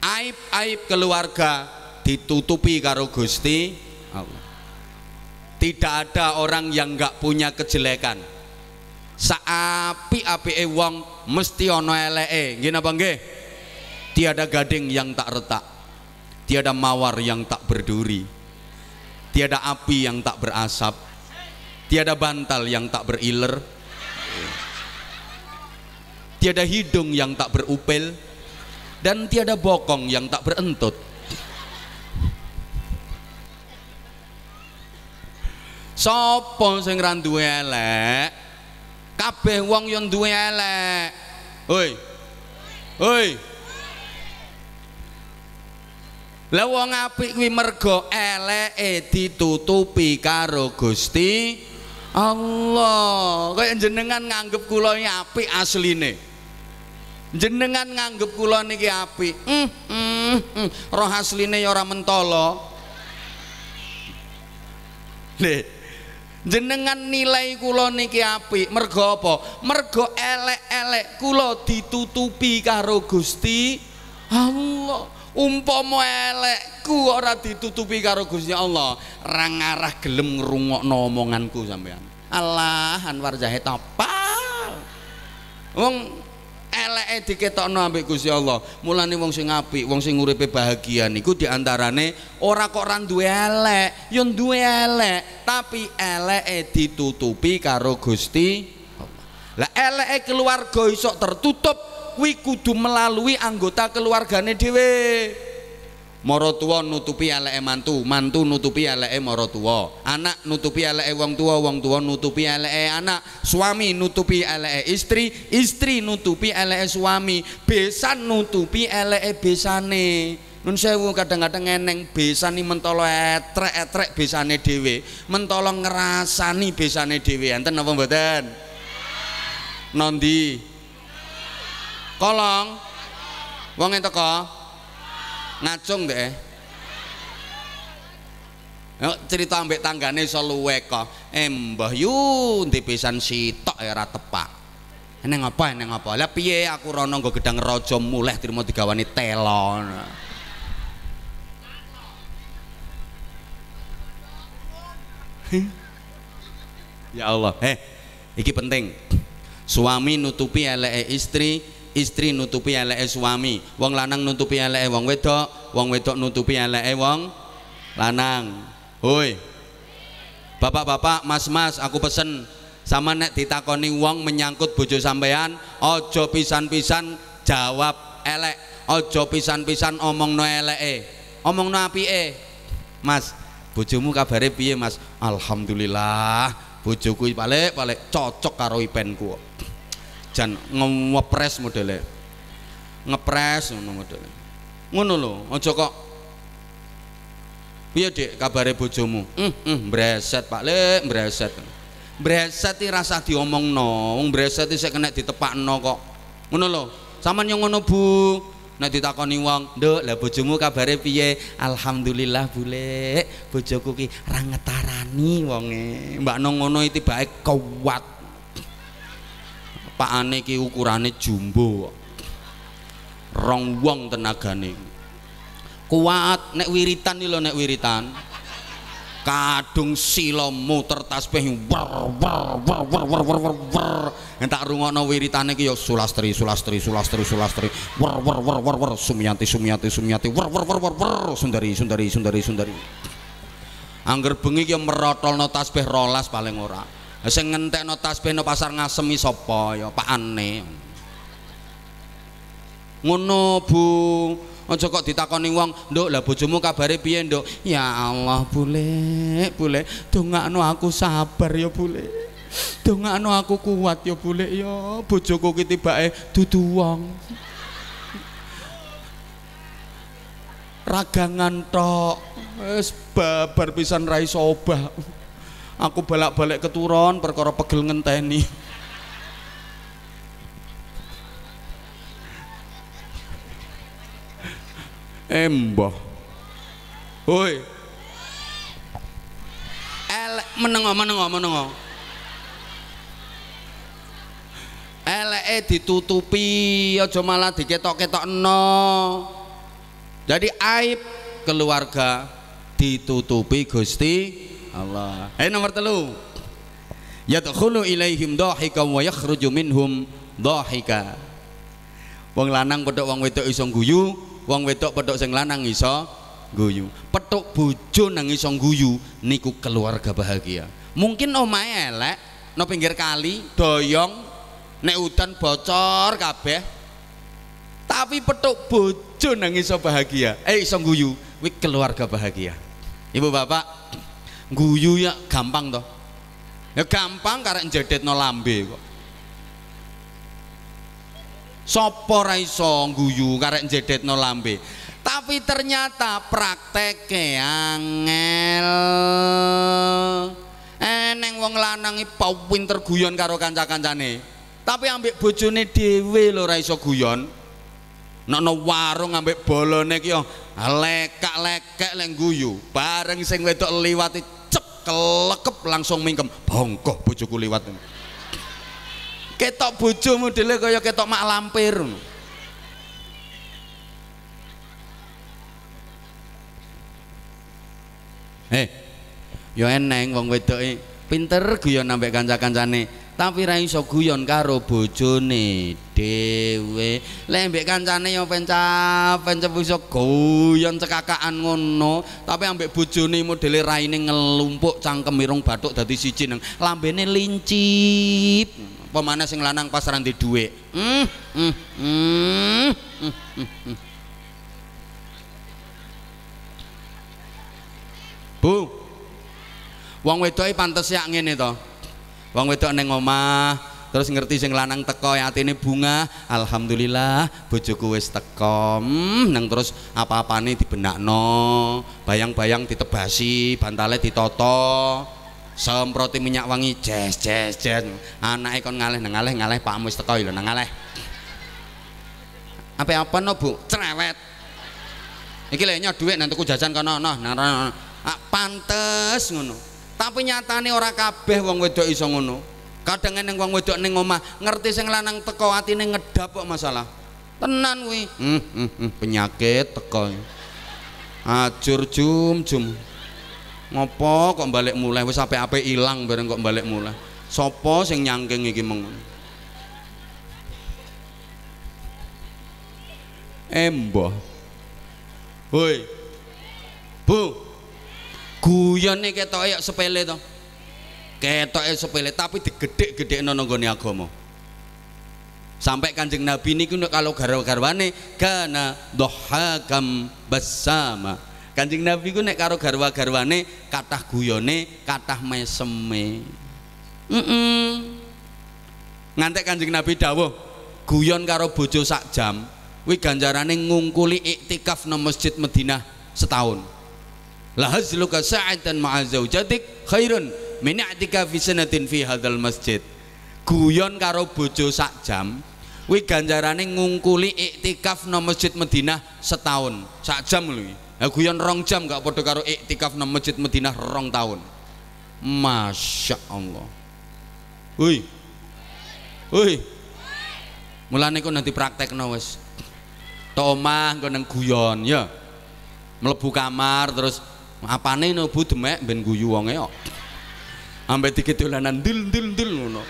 aib-aib keluarga ditutupi karo Gusti Allah tidak ada orang yang nggak punya kejelekan saapi api wong mesti ono elee gini apa tiada gading yang tak retak tiada mawar yang tak berduri tiada api yang tak berasap Tiada bantal yang tak beriler. Tiada hidung yang tak berupil dan tiada bokong yang tak berentut. Sopo sing ra duwe elek? Kabeh wong yo duwe elek. woi woi Lah wong apik kuwi mergo eleke ditutupi karo Gusti Allah, kayak jenengan nganggep kula ini api nih Jenengan nganggep kula niki api. Mm, mm, mm. Roh asli ya orang mentolo. Nih, jenengan nilai kula niki api. Mergo apa? Mergo elek-elek ditutupi karo Gusti Allah umpomo elekku ora ditutupi karo Gusti Allah rang arah gelem ngrungokno omonganku sampean Allah Anwar Zahid tapal wong eleke diketokno ambek Gusti Allah mulane wong sing apik wong sing uripe bahagia niku diantarane ora kok ra duwe elek ya duwe elek tapi eleke ditutupi karo Gusti lah eleke keluarga isok tertutup kuwi kudu melalui anggota keluargane dhewe Morotua nutupi eleke mantu, mantu nutupi eleke morotua, anak nutupi eleke wong tua, wong tua nutupi eleke anak, suami nutupi eleke istri, istri nutupi eleke suami, besan nutupi eleke besane. Nun sewu kadang-kadang eneng besani iki mentolo etrek-etrek besane dhewe, mentolo ngerasani besane dhewe. Enten apa mboten? Nondi? kolong wong e teko ngacung deh e. Yo, cerita ambek tanggane iso luwe kok. Eh Mbah Yu ndi pisan sitok ya, ora tepak. Neng apa neng apa? Lah piye aku rono nggo gedang raja muleh trimo digawani telon. ya Allah, eh iki penting. Suami nutupi eleke istri, istri nutupi eleke suami wong lanang nutupi eleke wong wedok wong wedok nutupi eleke wong lanang hoi bapak-bapak mas-mas aku pesen sama nek ditakoni wong menyangkut bojo sampean ojo pisan-pisan jawab elek ojo pisan-pisan omong no eleke omong no apike mas bojomu kabare piye mas alhamdulillah bojoku balik balik cocok karo ipenku jan ngepres modele ngepres ngono modele ngono lho aja kok piye dik kabare bojomu hmm, mm, mm, breset pak lek breset breset iki rasa diomongno wong breset iki kena ditepakno kok ngono lho sampean yang ngono Bu nek ditakoni wong nduk lah bojomu kabare piye alhamdulillah bule bojoku ki ra ngetarani wonge mbak nongono ngono iki bae kuat Pak Ane ki ukurane jumbo rong wong nih, kuat nek wiritan nih lo nek wiritan kadung silo muter tasbih wer wer wer wer wer wer wer wer rungok nek wiritan nih, ya sulastri sulastri sulastri sulastri wer wer wer wer wer sumiati sumiati sumiati, wer wer wer wer wer sundari sundari sundari sundari angger bengi merotol merotolno tasbih rolas paling ora sing ngentekno tasbih no pasar ngasemi sapa ya Ane. ngono Bu aja kok ditakoni wong nduk lah bojomu kabare piye nduk ya Allah bule bule dongakno aku sabar ya bule dongakno aku kuat ya bule ya bojoku ki tibake dudu wong ragangan tok wis babar pisan ra iso obah aku balak-balik keturun perkara pegel ngenteni emboh hoi elek menengok menengok menengok, elek ditutupi aja malah diketok ketok no, jadi aib keluarga ditutupi Gusti Allah Ayat nomor telu yadkhulu ilaihim dhahika wa yakhruju minhum dhahika wong lanang pedok wong wedok iso guyu wong wedok pedok sing lanang iso guyu petuk bojo nang iso guyu niku keluarga bahagia mungkin omahe elek no pinggir kali doyong nek udan bocor kabeh tapi petuk bojo nang iso bahagia eh iso guyu keluarga bahagia ibu bapak guyu ya gampang toh ya gampang karena no lambe kok sapa ra guyu karena karek no lambe tapi ternyata prakteke angel eneng wong lanang iki pinter guyon karo kanca-kancane tapi ambek bojone dewe lo ra iso guyon nono no warung ambek bolone ki lekak lekak leng guyu bareng sing wedok liwati kelekep langsung mingkem bongkoh bojoku liwat ketok bojomu dhewe kaya ketok mak lampir Eh, yo eneng wong wedoke pinter guyon ambek kanca-kancane tapi ra iso guyon karo bojone dhewe lek mbek kancane yo pencap pencep iso guyon cekakaan ngono tapi ambek bojone modele raine ngelumpuk cangkem irung batuk dadi siji nang lambene lincip apa mana sing lanang pas ra duwe mm, mm, mm, mm, mm, mm. Bu Wong wedoke pantes yak ngene to wong wedok neng omah terus ngerti sing lanang teko ini bunga alhamdulillah bojoku wis teko hmm, nang terus apa-apane dibenakno bayang-bayang ditebasi bantale ditoto semproti minyak wangi jes jes jes anak ikon ngaleh nang ngaleh ngaleh mus wis teko ilo nang ngaleh apa apa no bu cerewet iki lainnya duit nanti ku jajan kono no, no, no, pantes ngono tapi nyatane orang kabeh wong wedok iso ngono. Kadang neng wong wedok ning omah ngerti sing lanang teko atine ngedap kok masalah. Tenan kuwi. Hmm, hmm, hmm, penyakit teko. Ajur jum jum. Ngopo kok balik mulai wis sampai apa ilang bareng kok balik mulai. Sopo sing nyangkeng iki mengun Embo. woi Bu guyon nih ketok ya sepele to ya sepele tapi digede-gede nono goni agomo sampai kanjeng nabi ini kalau garwa-garwane kana dohakam bersama. kanjeng nabi kuno nek karo garwa-garwane kata guyone kata meseme mm -mm. ngantek kanjeng nabi Dawo, guyon karo bojo sak jam Wih ganjarane ngungkuli iktikaf nong masjid Medina setahun la hazluka sa'atan ma'a zaujatik khairun min i'tika fi sanatin fi hadzal masjid guyon karo bojo sak jam kuwi ganjarane ngungkuli iktikaf nang Masjid Madinah setahun sak jam lho nah, guyon rong jam gak padha karo iktikaf nang Masjid Madinah rong tahun Masya Allah Wih, wih. Mulane kok nanti praktek wis. Tomah nggo nang guyon ya. Melebu kamar terus apane nubu demek ben guyu wonge kok ambek dikidolanan dil dil dil ngono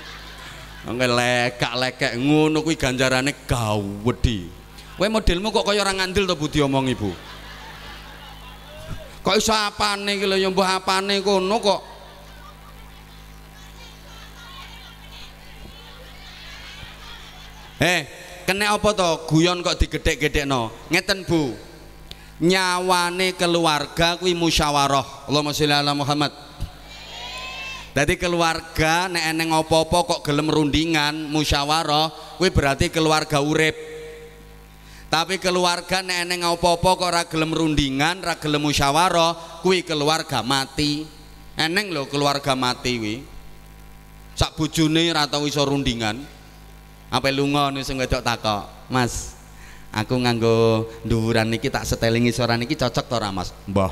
angel lekak lekek ngono kuwi ganjarane gawedi kowe modelmu kok kaya orang ngandil to bu diomong ibu kok iso apane iki lho yo apane kono kok eh kena apa to guyon kok digedhek-gedhekno ngeten bu nyawane keluarga kuwi musyawarah Allahumma sholli ala Muhammad jadi keluarga nek eneng opo-opo kok gelem rundingan musyawarah kuwi berarti keluarga urip tapi keluarga nek eneng opo-opo kok ora gelem rundingan ora gelem musyawarah kuwi keluarga mati eneng lho keluarga mati kuwi sak bojone ora tau iso rundingan apa lunga nih sing wedok takok mas aku nganggo dhuwuran niki tak setelingi suara niki cocok to Mas mbah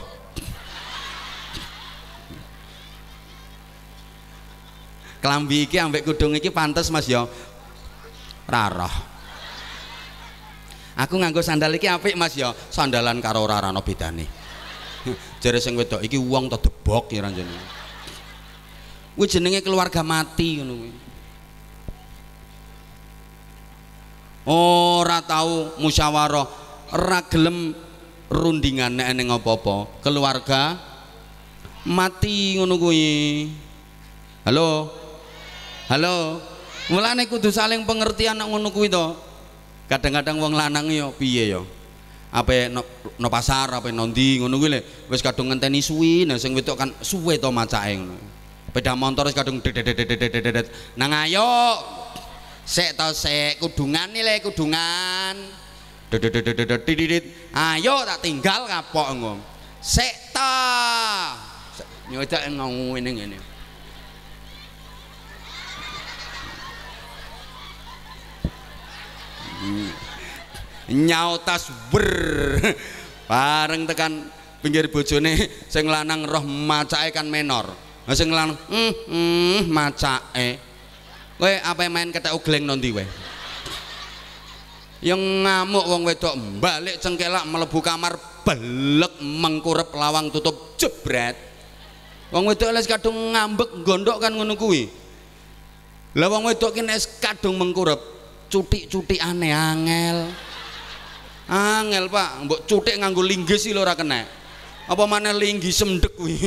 kelambi iki ambek kudung iki pantes Mas ya raroh aku nganggo sandal iki apik mas ya sandalan karo ora ana bedane *laughs* jare sing wedok iki wong to debok ya ranjane kuwi jenenge keluarga mati ngono kuwi ora tahu musyawarah ora gelem rundingan nek ning apa-apa keluarga mati ngono kuwi halo halo mulane kudu saling pengertian nek ngono kuwi to kadang-kadang wong lanang yo piye yo apa no, no pasar apa nondi ngono kuwi le wis kadung ngenteni suwi nah sing kan suwe to macaeng, ngono beda motor wes kadung dedet nang ayo sek to sek kudungan nih le kudungan ayo tak tinggal kapok ngom sek to nyoda ngomongin ini hmm. nyautas ber bareng tekan pinggir bojone sing lanang roh macake kan menor sing lanang hmm, hmm Kowe apa main kata ugleng nondi kowe? Yang ngamuk wong wedok balik cengkelak melebu kamar belek mengkurep lawang tutup jebret. Wong wedok les kadung ngambek gondok kan ngono kuwi. Lah wong wedok ki es kadung mengkurep cuti cuti aneh angel. Angel, Pak. Mbok cuti nganggo linggis lho ora kena. Apa mana linggis semdek kuwi.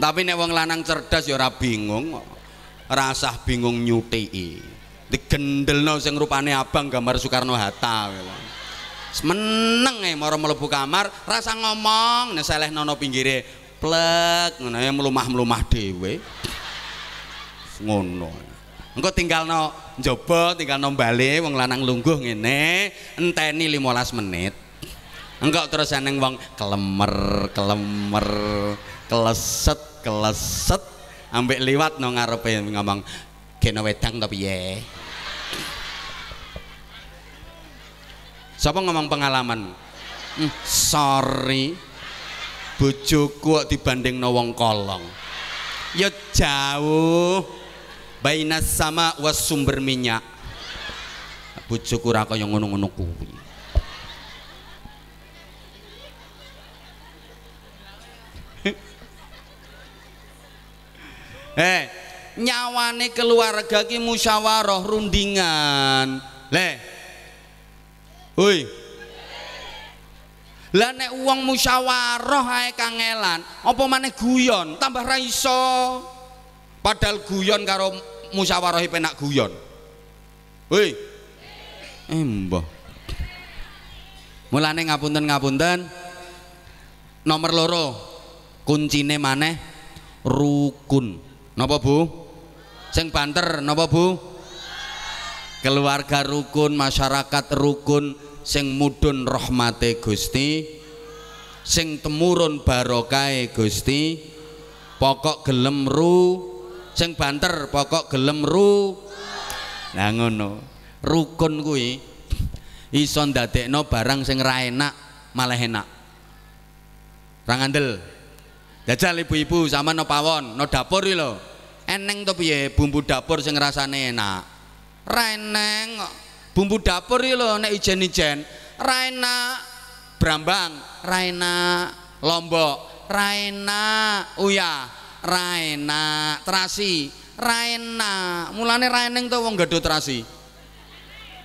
tapi nek wong lanang cerdas ya ora bingung rasah bingung nyutiki digendelno sing rupane abang gambar Soekarno Hatta gitu. semeneng e mau romo mlebu kamar rasa ngomong saya seleh nono pinggire plek ngono ya melumah-melumah dhewe ngono engko tinggalno tinggal tinggalno bali wong lanang lungguh ngene enteni limolas menit engko terus neng wong kelemer kelemer Keleset, keleset. Ambek liwat no ngarepe ngomong kena wedang tapi ya. Siapa ngomong pengalaman? Hmm, sorry. Bojoku kok dibanding no wong kolong. Ya jauh. Bainas sama was sumber minyak. Bojoku ra kaya ngono-ngono kuwi. eh nyawane keluarga ki musyawarah rundingan leh woi lah nek uang musyawarah ae kangelan apa maneh guyon tambah ra iso padahal guyon karo musyawarahi e penak guyon woi embah mulane ngapunten ngapunten nomor loro kuncine maneh rukun Napa Bu? Sing banter napa Bu? Keluarga rukun, masyarakat rukun sing mudun rahmate Gusti, sing temurun barokai Gusti, pokok gelem ru, sing banter pokok gelem ru. Lah ngono. Rukun kuwi ison ndadekno barang sing ra enak malah enak. rangandel. Jajal ibu-ibu sama no pawon, no dapur lho. Eneng to piye bumbu dapur sing rasane enak. Ra eneng Bumbu dapur iki nek ijen-ijen ra enak. Brambang ra enak. Lombok ra enak. Uyah ra enak. Terasi ra enak. Mulane ra eneng to wong gadho terasi.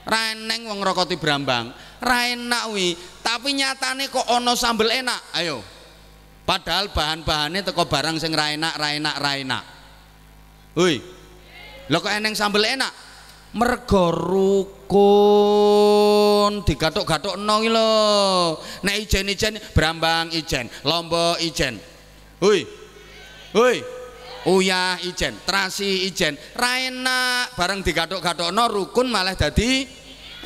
Ra eneng wong rokoti brambang. Ra enak kuwi. Tapi nyatane kok ono sambel enak. Ayo padahal bahan-bahannya teko barang sing ra enak ra enak ra enak woi lho kok eneng sambel enak mergo rukun digatuk-gatukno iki lho nek ijen-ijen brambang ijen Lombok ijen woi woi uyah ijen terasi ijen ra enak bareng digatuk-gatukno rukun malah dadi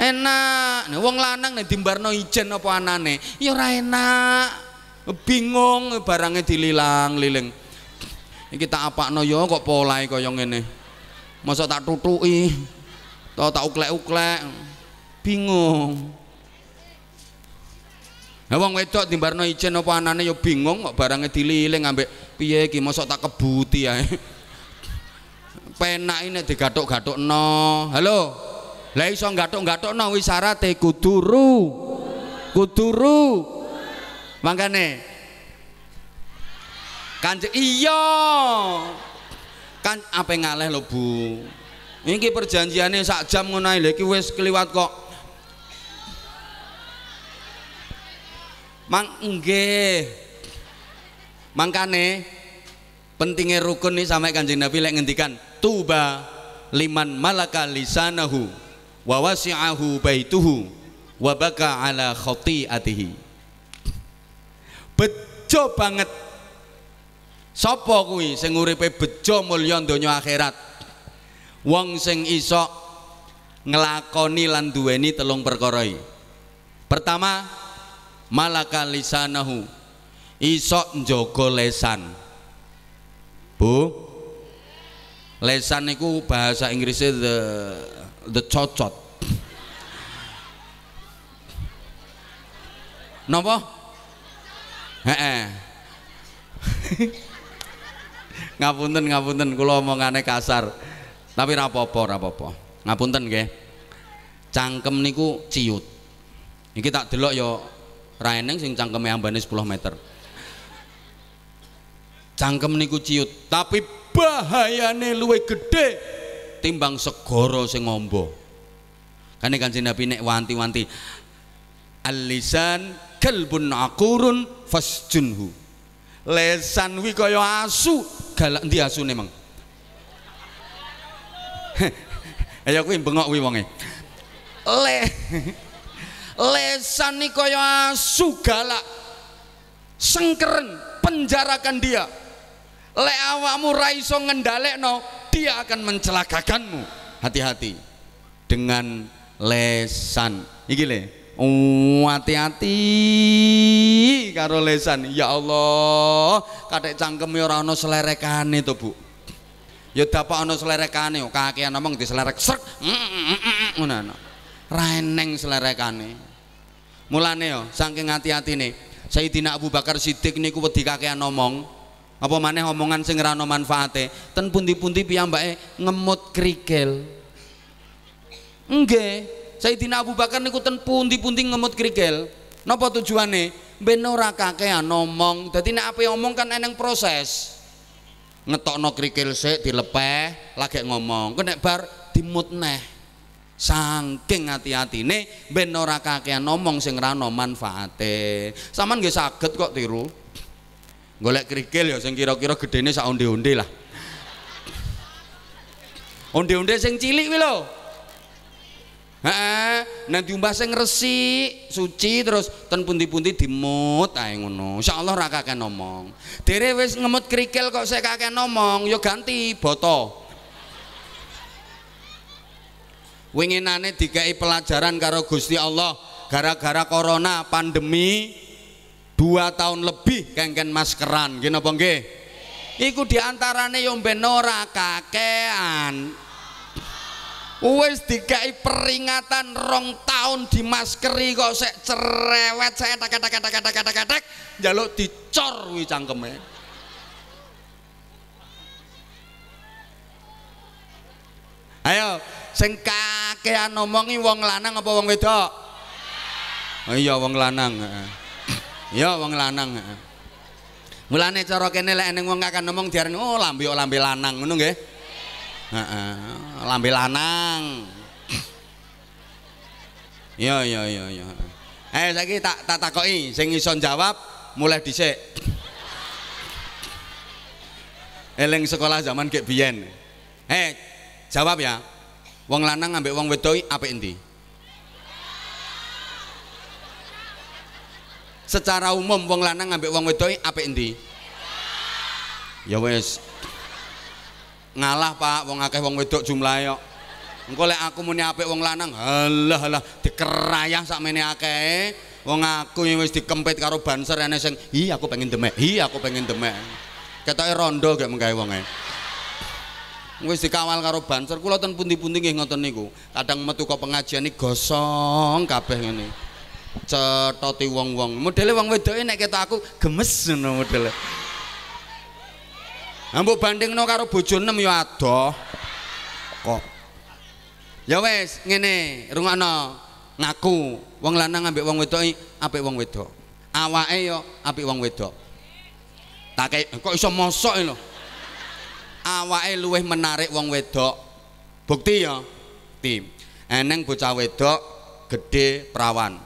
enak nah, wong lanang nek dimbarno ijen apa anane ya ora enak bingung barangnya dililang-liling kita apa no yo ya, kok polahe yang ini masa tak tutui tau tak uklek-uklek bingung Nah, wong wedok timbarno ijen apa anane yo ya bingung kok barangnya dililing ambek piye iki mosok tak kebuti ya Penak ini digathuk-gathukno. Halo. Lah iso gathuk-gathukno wis no kudu ru. Kudu Mangkane. Kanjeng iya. Kan apa ngaleh lho Bu. Iki perjanjiane sak jam ngono ae lho iki wis kliwat kok. Mang nggih. Mangkane pentingnya rukun nih sampai kanjeng Nabi lek ngendikan tuba liman malaka lisanahu wa wasi'ahu baituhu wa baka ala khati'atihi bejo banget sopo kuwi sing uripe bejo mulya donya akhirat wong sing iso nglakoni lan duweni telung perkara pertama malaka lisanahu iso njogo lesan Bu lesan niku bahasa Inggrisnya the the cocot nopo. Heeh. ngapunten ngapunten kula omongane kasar. Tapi rapopo rapopo, Ngapunten nggih. Cangkem niku ciut. Iki tak delok ya ra sing cangkeme ambane 10 meter. Cangkem niku ciut, tapi bahayane luwih gede, timbang segoro sing ngombo. kan Kanjeng Nabi nek wanti-wanti Al-lisan kalbun akurun fasjunhu lesan wi kaya asu galak ndi asu meng *laughs* ayo kuwi bengok kuwi wonge le lesan iki kaya asu galak sengkeren penjarakan dia Le awakmu ra iso ngendalekno dia akan mencelakakanmu hati-hati dengan lesan iki le Oh, hati-hati karo lesan ya Allah kadek cangkem ya rano selerekane itu Bu ya dapak ana selerekane oh, kakean omong di selerek ngono reneng selerekane mulane yo oh, saking hati Saya Sayyidina Abu Bakar Siddiq niku wedi kakean ngomong, apa maneh omongan sing ora ana manfaate ten pundi-pundi piyambake ngemut krikil nggih Sayyidina Abu Bakar niku ten pundi-pundi ngemut krikil. Napa tujuane? Ben ora kakean ngomong. Dadi nek ape ngomong kan eneng proses. Ngetokno krikil sik dilepeh, lagi ngomong. Kok nek bar dimut neh. Sangking hati-hatine ben ora kakean ngomong sing ra ono manfaate. Saman nggih saged kok tiru. Golek krikil ya sing kira-kira gedene sak onde-onde lah. Onde-onde sing cilik kuwi lho nanti nanti saya ngresik, suci terus ten pundi-pundi dimut ae ngono. Insyaallah raka kakek ngomong. Dere wis ngemut kerikil kok saya kakek ngomong, yo ya ganti boto. Winginane dikai pelajaran karo Gusti Allah gara-gara corona pandemi dua tahun lebih kengken maskeran Gino apa ikut Iku diantarane yo ya benora kakean wis dikai peringatan rong tahun di maskeri kok sek cerewet saya tak kata kata kata kata kata jaluk dicor wi cangkeme ayo sing kakean ngomongi wong lanang apa wong wedok oh, iya wong lanang iya wong lanang mulane cara kene lek ning wong akan ngomong diarani oh lambe oh, lambe lanang ngono nggih lambe lanang. Iya iya iya iya. Eh saya tak tak takoki sing iso jawab mulai dicek. Eleng sekolah zaman kek biyen. Eh, jawab ya. Wong lanang ambek wong wedoi apa inti Secara umum wong lanang ambek wong wedoi apa inti Ya wes. ngalah pak wong akeh wong wedok jumlah yuk engkau lek aku muni apik wong lanang halah halah dikerayah sak meneh akeh wong aku wis dikempit karo banser ene sing hi aku pengen demek hi aku pengen demek ketoke rondo gak mengkae wonge wis dikawal karo banser kula ten pundi-pundi nggih ngoten niku kadang metu kok pengajian iki gosong kabeh ngene cetoti wong-wong modele wong wedoke nek ketok aku gemes ngono modele Ambo banding no karo bojo enam ya ado. Kok. Ya wes ngene, rungokno. Ngaku wong lanang ambek wong wedok apik wong wedok. Awake yo apik wong wedok. Tak kok iso mosok lho. Awake luwih menarik wong wedok. Bukti yo. Tim. Eneng bocah wedok gede perawan.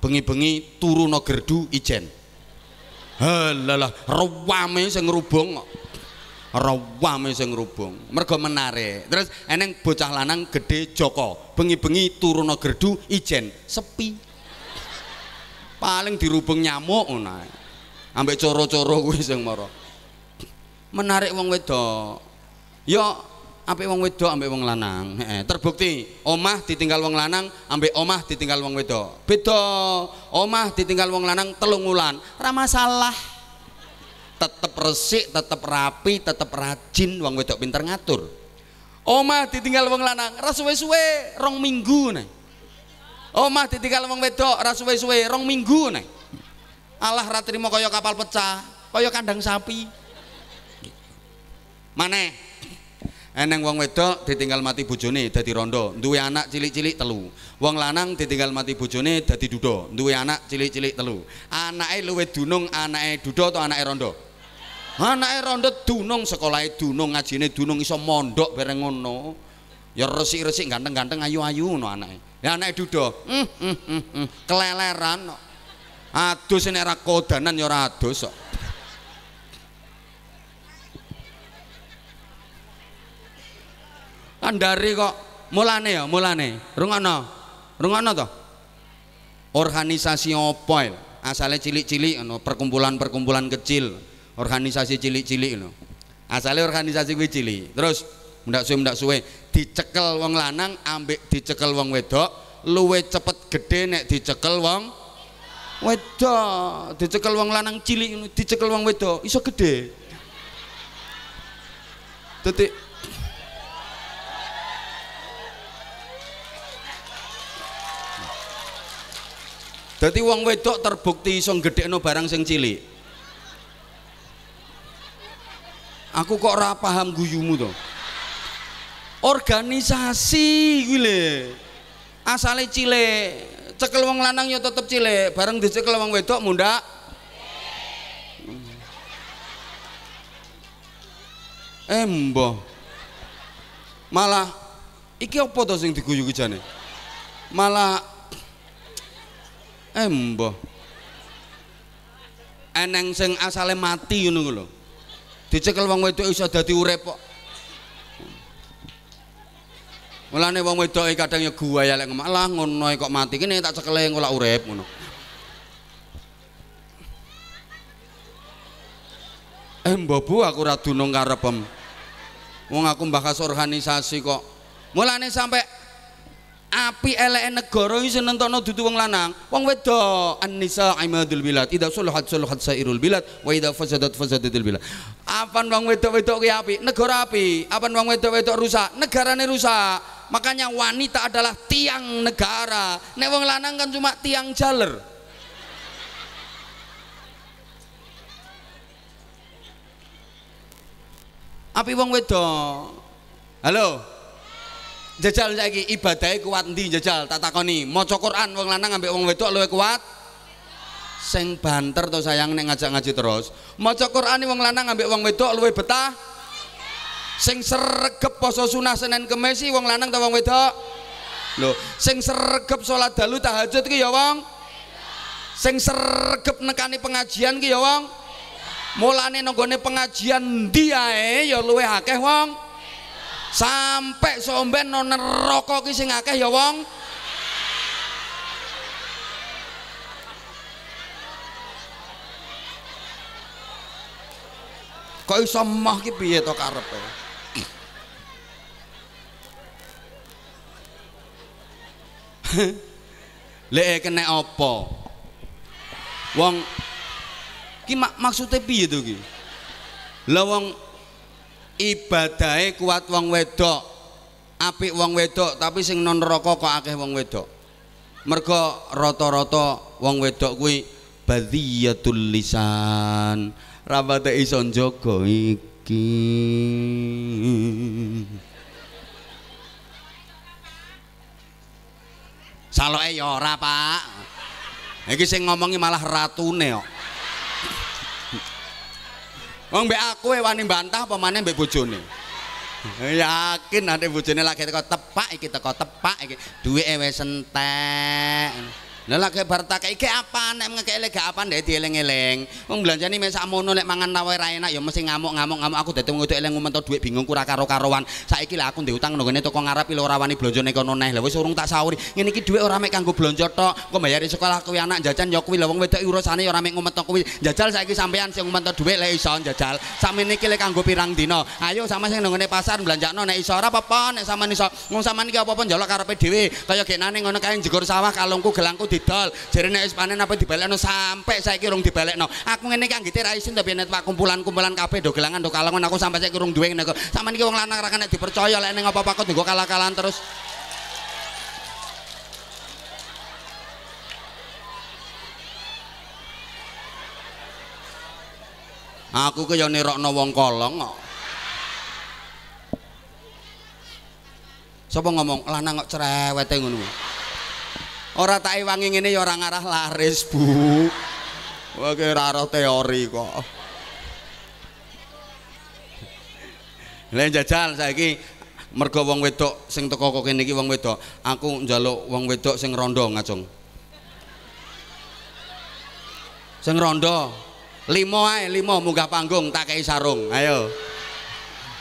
Bengi-bengi turu no gerdu ijen. Halalah, rewame sing rubung kok. rawame sing rubung mergo menarik terus eneng bocah lanang gede Joko bengi-bengi turuna gerdu ijen sepi paling dirubung nyamuk nah. ambek coro-coro gue sing mara menarik wong wedok Yo, ambek wong wedok ambek wong lanang eh, terbukti omah ditinggal wong lanang ambek omah ditinggal wong wedok beda omah ditinggal wong lanang telung wulan ra masalah tetap resik tetap rapi tetap rajin wong wedok pinter ngatur omah ditinggal wong lanang ra suwe-suwe rong minggu nih omah ditinggal wong wedok ra suwe-suwe rong minggu nih Allah ra trimo kaya kapal pecah kaya kandang sapi maneh eneng eh, wong wedok ditinggal mati bojone dadi rondo duwe anak cilik-cilik telu wong lanang ditinggal mati bojone dadi dudo duwe anak cilik-cilik telu anake luwe dunung anake dudo atau anake rondo anake rondo dunung sekolahe dunung ngajine dunung iso mondok bareng ngono ya resik-resik ganteng-ganteng ayu-ayu ngono anake ya anake dudo mm, mm, mm, mm. keleleran adus nek ra kodanan ya ra adus Kandari kok mulane ya mulane. Rungono. Rungono to. Organisasi opo ya? Asale cilik-cilik ngono, perkumpulan-perkumpulan kecil. Organisasi cilik-cilik ngono. Asale organisasi kuwi cilik. Terus ndak suwe ndak suwe dicekel wong lanang ambek dicekel wong wedok luwe cepet gede nek dicekel wong wedok dicekel wong lanang cilik dicekel wong wedok iso gede Tetik Dadi wong wedok terbukti iso no barang sing cilik. Aku kok ora paham guyumu to. Organisasi kuwi Asale cilik, cekel wong lanang yo ya tetep cilik, bareng dicekel wong wedok mundak. Embo, eh, Malah iki apa to sing diguyu kijane? Malah embo eneng sing asale mati ngono ku lho dicekel wong wedok iso dadi urip kok mulane wong wedok kadang ya guaya lek ngemalah ngono kok mati kene tak cekel engko lak urip ngono embo bu aku ra dunung karepem wong aku mbahas organisasi kok mulane sampe api elek negara iso nentokno dudu wong lanang wong wedok annisa aimadul bilad ida sulhat sulhat sairul bilad wa ida fasadat fasadatul bilad apan wong wedok-wedok ki api negara api apan wong wedok-wedok rusak negarane rusak makanya wanita adalah tiang negara nek wong lanang kan cuma tiang jaler api wong wedok halo Jajal saiki ibadahe kuat ndi jajal? Tak takoni, maca Quran wong lanang ambek wong wedok luwe kuat? Sing banter to sayang nek ngajak ngaji terus. Maca Quran wong lanang ambek wong wedok luwe betah? Sing sregep poso sunah Senin Kamis wong lanang ta wong wedok? Lho, sing sregep salat dalu tahajud iki ya wong? Sing sregep nekani pengajian iki ya wong? Mulane nanggone pengajian ndi ae ya luwe akeh wong? sampai somben no neroko ki sing akeh ya wong kok iso mah ki piye to karepe *laughs* lek kena opo. wong ki mak maksude piye to ki lah wong ibadahe kuat wong wedok apik wong wedok tapi sing non rokok kok akeh wong wedok mergo rata-rata wong wedok kuwi badhiyatul lisan rabate iso njogo iki saloke ya ora pak iki sing ngomongi malah ratune kok Wong mbek aku e wani bantah apa maneh mbek bojone. Yakin nanti bojone lagi teko tepak iki teko tepak iki. Duwe wis entek. Lha lak bar tak iki apa nek ngekele gak apa ndek dieling-eling. Wong belanjani mesak mono lek mangan nawe ra enak ya mesti ngamuk-ngamuk ngamuk aku dadi ngutuk eling ngumento dhuwit bingung kurang karo-karowan. Saiki lak aku ndek utang nggone toko ngarap lho ora wani blonjone kono neh. Lha wis urung tak sauri. Ngene iki dhuwit ora mek kanggo blonjo tok. Engko bayari sekolah kuwi anak jajan ya kuwi lho wong wedok urusane ora mek ngumento kuwi. Jajal saiki sampean sing ngumento dhuwit lek iso jajal. Samene iki lek kanggo pirang dina. Ayo sama sing nggone pasar belanjakno nek iso ora apa-apa nek sampean iso. Wong sampean iki apa-apa njaluk karepe dhewe. Kaya gek ngono kae jegur sawah kalungku gelangku didol. Jarene wis panen apa dibalekno sampe saiki urung dibalekno. Aku ngene iki anggite ra isin tapi nek kumpulan-kumpulan kabeh do gelangan do kalangan aku sampai saya urung duwe ngene kok. Sampeyan iki wong lanang ra kena dipercaya lek ning apa-apa kok kalah-kalahan terus. Aku ke ya nirokno wong kolong kok. Sapa ngomong lanang kok cerewete ngomong Ora tak ewangi ngene ya ora ngarah laris, Bu. Oke, ki ora teori kok. Lah jajal saiki mergo wong wedok sing teko kok kene iki wong wedok, aku njaluk wong wedok sing rondo ngacung. Sing rondo. Limo ae, limo munggah panggung tak kei sarung. Ayo.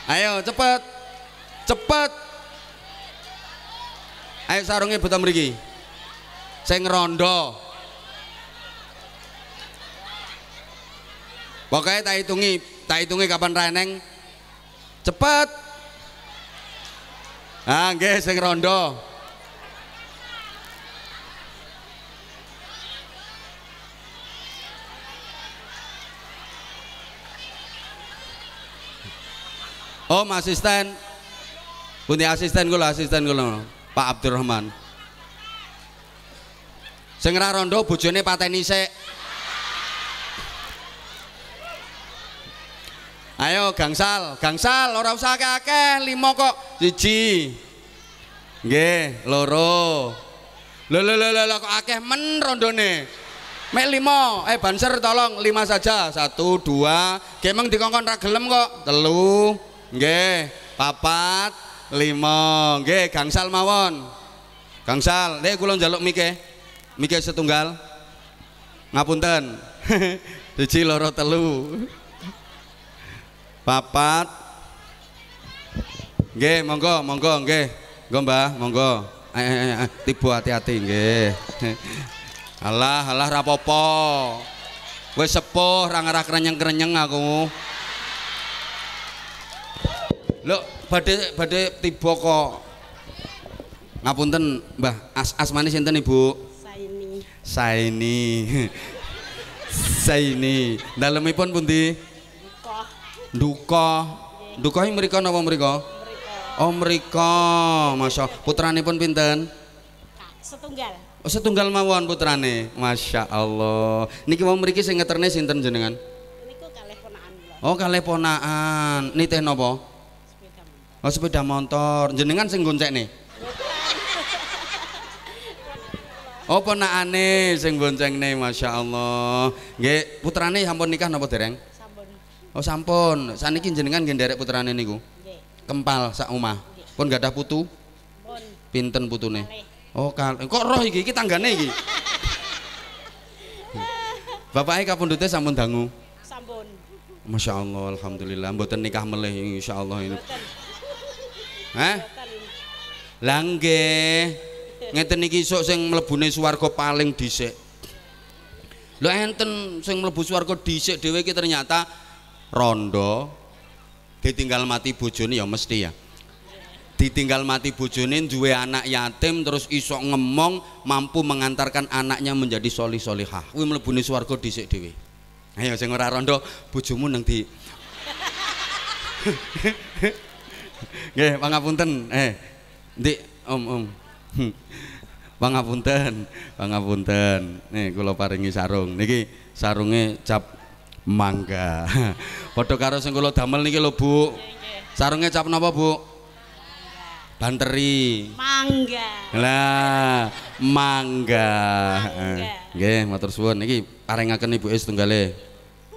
Ayo cepet. Cepet. Ayo sarungnya betul mriki sing rondo pokoknya tak hitungi tak hitungi kapan reneng cepet ah nggih sing rondo Om asisten punya asisten gula asisten gula, Pak Abdurrahman Sing rondo bojone pateni sik. Ayo gangsal, gangsal ora usah akeh-akeh, limo kok. Siji. Nggih, loro. Lho lho lho lho kok akeh men rondone. Mek limo, eh banser tolong lima saja. Satu, dua, gemeng dikongkon ra kok. Telu, nggih, papat, limo, nggih gangsal mawon. Gangsal, lek kula njaluk mike. Miki setunggal. Ngapunten. *laughs* Siji loro telu. Papat. Nggih, monggo, monggo nggih. Monggo Mbah, monggo. Eh, eh, eh, Tibu hati-hati nggih. *laughs* Alah, alah rapopo. Wis sepuh ra ngarah krenyeng-krenyeng aku. Lho, badhe badhe tiba kok. Ngapunten, bah, As asmane sinten, Ibu? Saini. Saini. Dalemipun pundi? Duka. Duka. Duka ing mriku napa mriku? Oh mriku. Masya putranipun pinten? Setunggal. Oh, setunggal mawon putrane. Masya Allah. Niki wong mriki sing ngeterne sinten jenengan? Niku kalih ponaan. Oh, kalih ponaan. Nitih napa? Sepeda motor. Oh, sepeda motor. Jenengan sing goncekne? Apa ane sing Masya Allah Ge, putrane sampun nikah nopo dereng? Sampun. Oh, sampun. Saniki jenengan nggih derek putrane niku. gu. Kempal sak umah. Pun gak ada putu? Pun. Pinten putune? Oh, kal kok roh iki iki nih iki. *laughs* pun dute sampun dangu. Sampun. Masya Allah, Alhamdulillah. Mboten nikah meleh, Insya Allah ini. Hah? langge ngeten niki sok sing mlebune swarga paling dhisik lho enten sing mlebu swarga dhisik dhewe iki ternyata rondo ditinggal mati bojone ya mesti ya ditinggal mati bojone duwe anak yatim terus isok ngemong mampu mengantarkan anaknya menjadi solih solihah kuwi mlebune swarga dhisik dhewe ayo sing ora rondo bojomu nang di *laughs* nggih pangapunten eh ndik om om *laughs* pangapunten, pangapunten. Nih kula paringi sarung. Niki sarunge cap mangga. *laughs* Padha karo sing kula damel niki lho, Bu. Sarunge cap napa, Bu? Banteri. Mangga. Lah, mangga. Eh, nggih, matur suwun niki paringaken ibuke setunggale.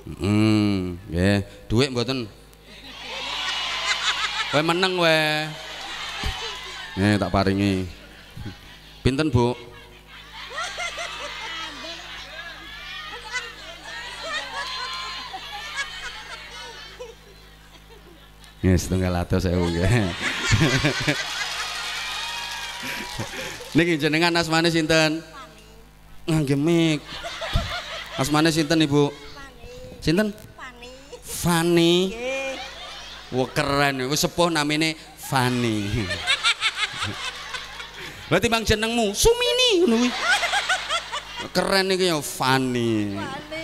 Hmm. nggih. Dhuwit mboten. Kowe meneng kowe. Nih tak paringi. Pinten Bu? Yes, setengah lato saya unggah. Niki jenengan asmane sinten? Ngangge mik. Asmane sinten Ibu? Fani. Sinten? Fani. Fani. Wah keren, wis sepuh ini Fani. Berarti bang jenengmu Sumini ngono *laughs* Keren iki ya Fani.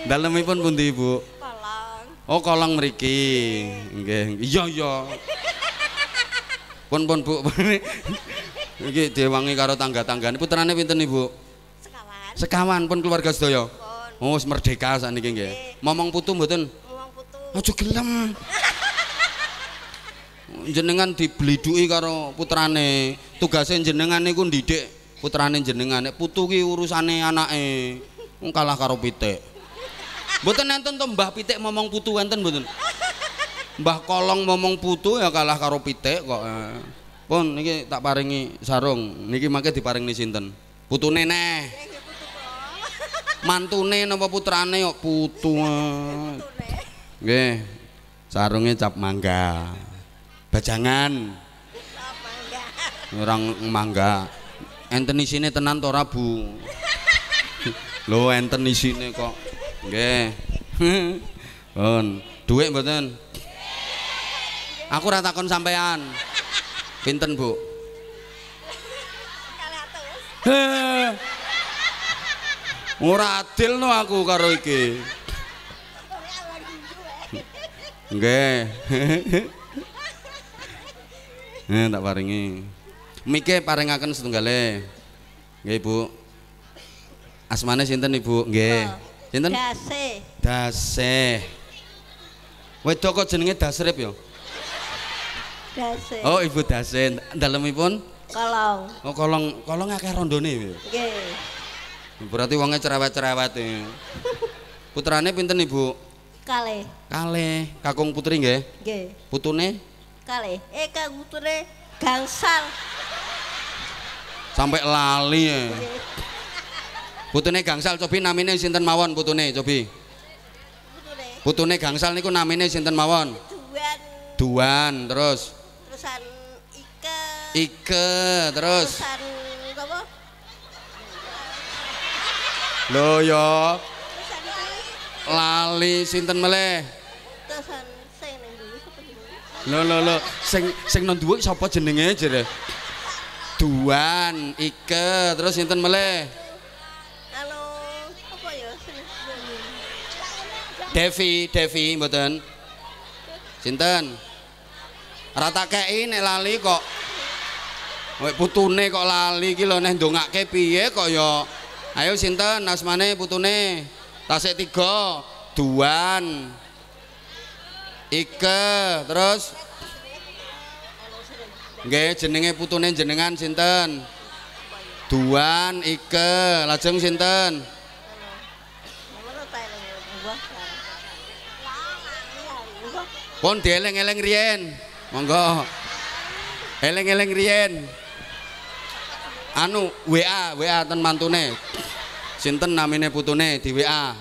Dalemipun pundi Ibu? Kolong. Oh, kolong mriki. Nggih, iya iya. Pun pun Bu. *laughs* Iki diwangi karo tangga-tanggane. Putrane pinten Ibu? Sekawan. Sekawan pun keluarga sedaya. Oh, merdeka saat ini nggih. Ngomong putu mboten? Ngomong putu. Aja gelem. *laughs* jenengan dibeliduki karo putrane tugas jenengan itu didik putrane jenengan putu ki urusane anake kalah karo pitik mboten nenten to mbah pitik momong putu enten mboten mbah kolong momong putu ya kalah karo pitik kok eh. pun niki tak paringi sarung niki mangke diparingi sinten putu neneh mantune napa putrane kok putu eh. nggih sarunge cap mangga bajangan orang mangga enten isine tenan to bu *laughs* lho enten isine kok nggih *laughs* pun dhuwit mboten aku ora takon sampean pinten bu *laughs* Ora adil no aku karo iki. Nggih. Eh, tak paringi. Mike paringaken setunggale. Nggih, Bu. Asmane sinten, Ibu? Nggih. Sinten? Dasih. Dasih. Wedok kok jenenge Dasrip ya? Dasih. Oh, Ibu Dase. Dalemipun? Kolong. Oh, kolong. Kolong akeh rondone. Nggih. Berarti wonge cerewet-cerewet. Putrane pinten, Ibu? Kale. Kale. Kakung putri nggih? Nggih. Putune? kali eh kang utune gangsal sampai lali ya eh. putune gangsal cobi namine sinten mawon putune cobi putune putune gangsal niku namine sinten mawon duan duan terus terusan ike ike terus terusan apa lho ya lali sinten meleh terusan lo lo lo sing sing non dua siapa jenenge jere duan ike terus sinten meleh halo apa ya Sini, Devi Devi mboten sinten rata kei nek lali kok Wek putune kok lali iki lho neh ndongake piye kok ya Ayo sinten Nasmane putune Tasik 3 Duan Ike terus Nggih jenenge putune jenengan sinten? Duan Ike lajeng sinten? Pun dieleng-eleng riyen. Monggo. Eleng-eleng riyen. Anu WA WA ten mantune. Sinten namine putune di WA?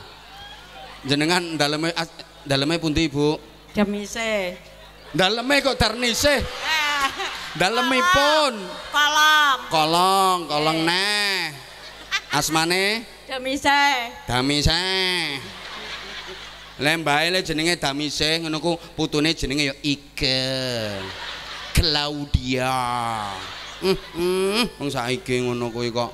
Jenengan daleme daleme pundi, Bu? Damise. Daleme kok darnise? *laughs* Dalemipun. Kolong. Kolong, kolong eh. neh. Asmane? Damise. Damise. Lembae le jenenge Damise, ngono ku putune jenenge ya Ike. Claudia. Hmm, mm wong -mm. saiki ngono kok.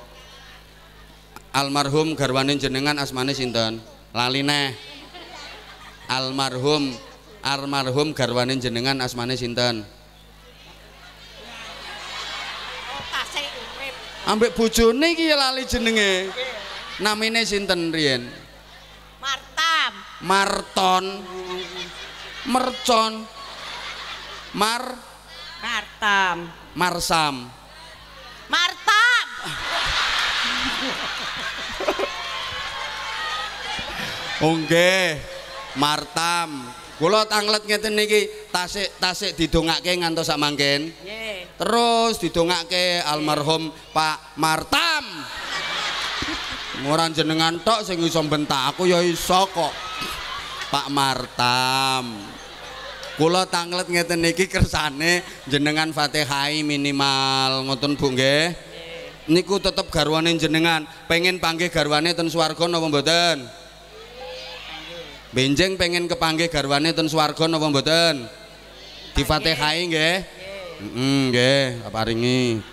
Almarhum garwane jenengan asmane sinten? Lali Almarhum Armarhum garwane jenengan asmane sinten? Oh, Ambek bojone iki ya lali jenenge. Namine sinten riyen? Martam. Marton. Mercon. Mar Martam. Marsam. Martam. Oke, Martam. Kula tanglet ngeten niki tasik tasik didongake ngantos sak mangken. Terus didongake almarhum Pak Martam. Ngoran jenengan tok sing iso bentak aku ya iso kok. Pak Martam. Kula tanglet ngeten niki kersane jenengan Fatihai minimal ngoten Bu nggih. Niku tetep garwane jenengan, pengen panggih garwane ten swarga napa mboten? Benjeng pengen kepanggih garwane ten swarga napa mboten? Di Fatihahi nggih. Heeh, nggih, paringi.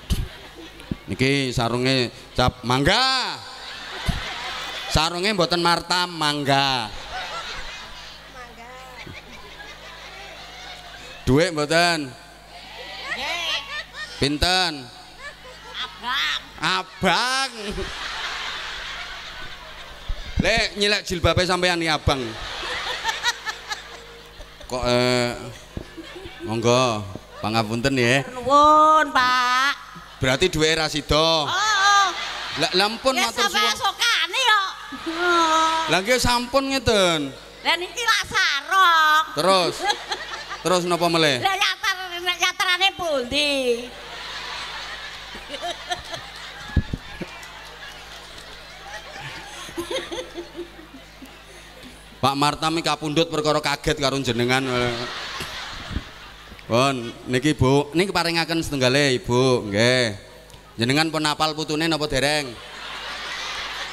Niki sarunge cap mangga. Sarunge mboten martam mangga. Mangga. Dhuwit mboten? Nggih. Pinten? Abang. Abang. Lek nyilek jilbabe sampean ni abang. Kok eh monggo pangapunten ya. Nuwun, Pak. Berarti duwe ra sida. Oh, oh. lampun matur suwun. Ya sampean sokane yo. Oh. Lah nggih sampun ngeten. Lah niki lak Terus. Terus napa meleh? Lah nyatar nyatarane pundi? Pak Marta mi pundut perkara kaget karo jenengan. Eh. Pun niki Bu, niki paringaken setunggale Ibu, nggih. Jenengan pun apal putune napa dereng?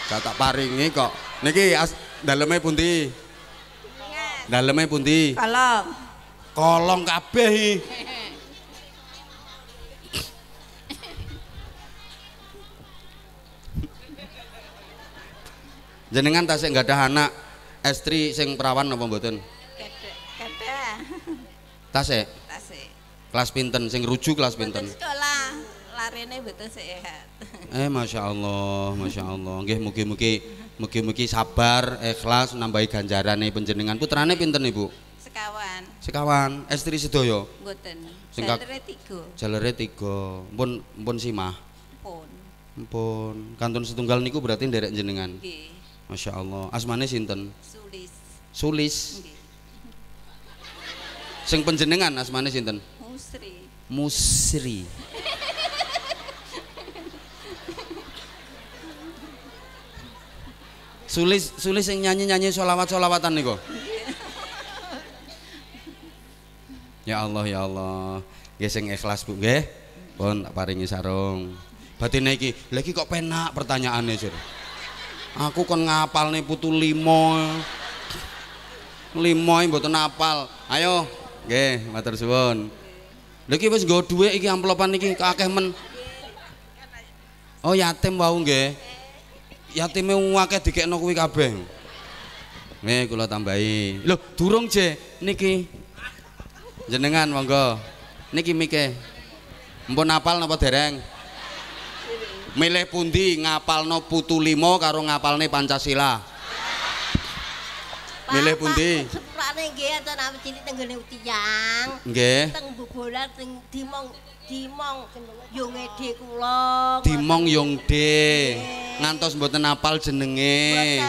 Kata paringi kok. Niki daleme pundi? Daleme pundi? Kolong. Kolong kabeh iki. jenengan tasik nggak ada anak estri sing perawan apa mboten kada tasik tasik kelas pinten sing rujuk kelas pinten sekolah larine mboten sehat eh masya Allah masya Allah nggih mugi-mugi mugi-mugi sabar ikhlas nambahi ganjarane penjenengan putrane pinten ibu sekawan sekawan estri sedoyo mboten jalere tiga jalere tiga pun pun simah pun pun kantun setunggal niku berarti nderek jenengan nggih Masya Allah. Asmane sinten? Sulis. Sulis. Okay. Sing penjenengan asmane sinten? Musri. Musri. Sulis Sulis yang nyanyi-nyanyi sholawatan nih kok? ya Allah ya Allah. geseng ikhlas Bu nggih. Pun tak paringi sarung. batin lagi lagi kok penak pertanyaannya, Sur. aku kan ngapal nih putu limo limo e yang buatan apal ayo oke matur suwon lagi pas gue duwe iki amplopan iki kakeh men oh yatim wau nge yatimnya wakeh dikek no kuih kabeh me kula tambahi lho, durung je niki jenengan monggo niki mike mpun apal napa dereng milih pundi ngapalno putu limo karo ngapalne Pancasila milih pundi sepurane nggih ana cilik tenggene Utiyang teng bubolan sing dimong Dimong ede kula. Dimong D Ngantos mboten apal jenenge.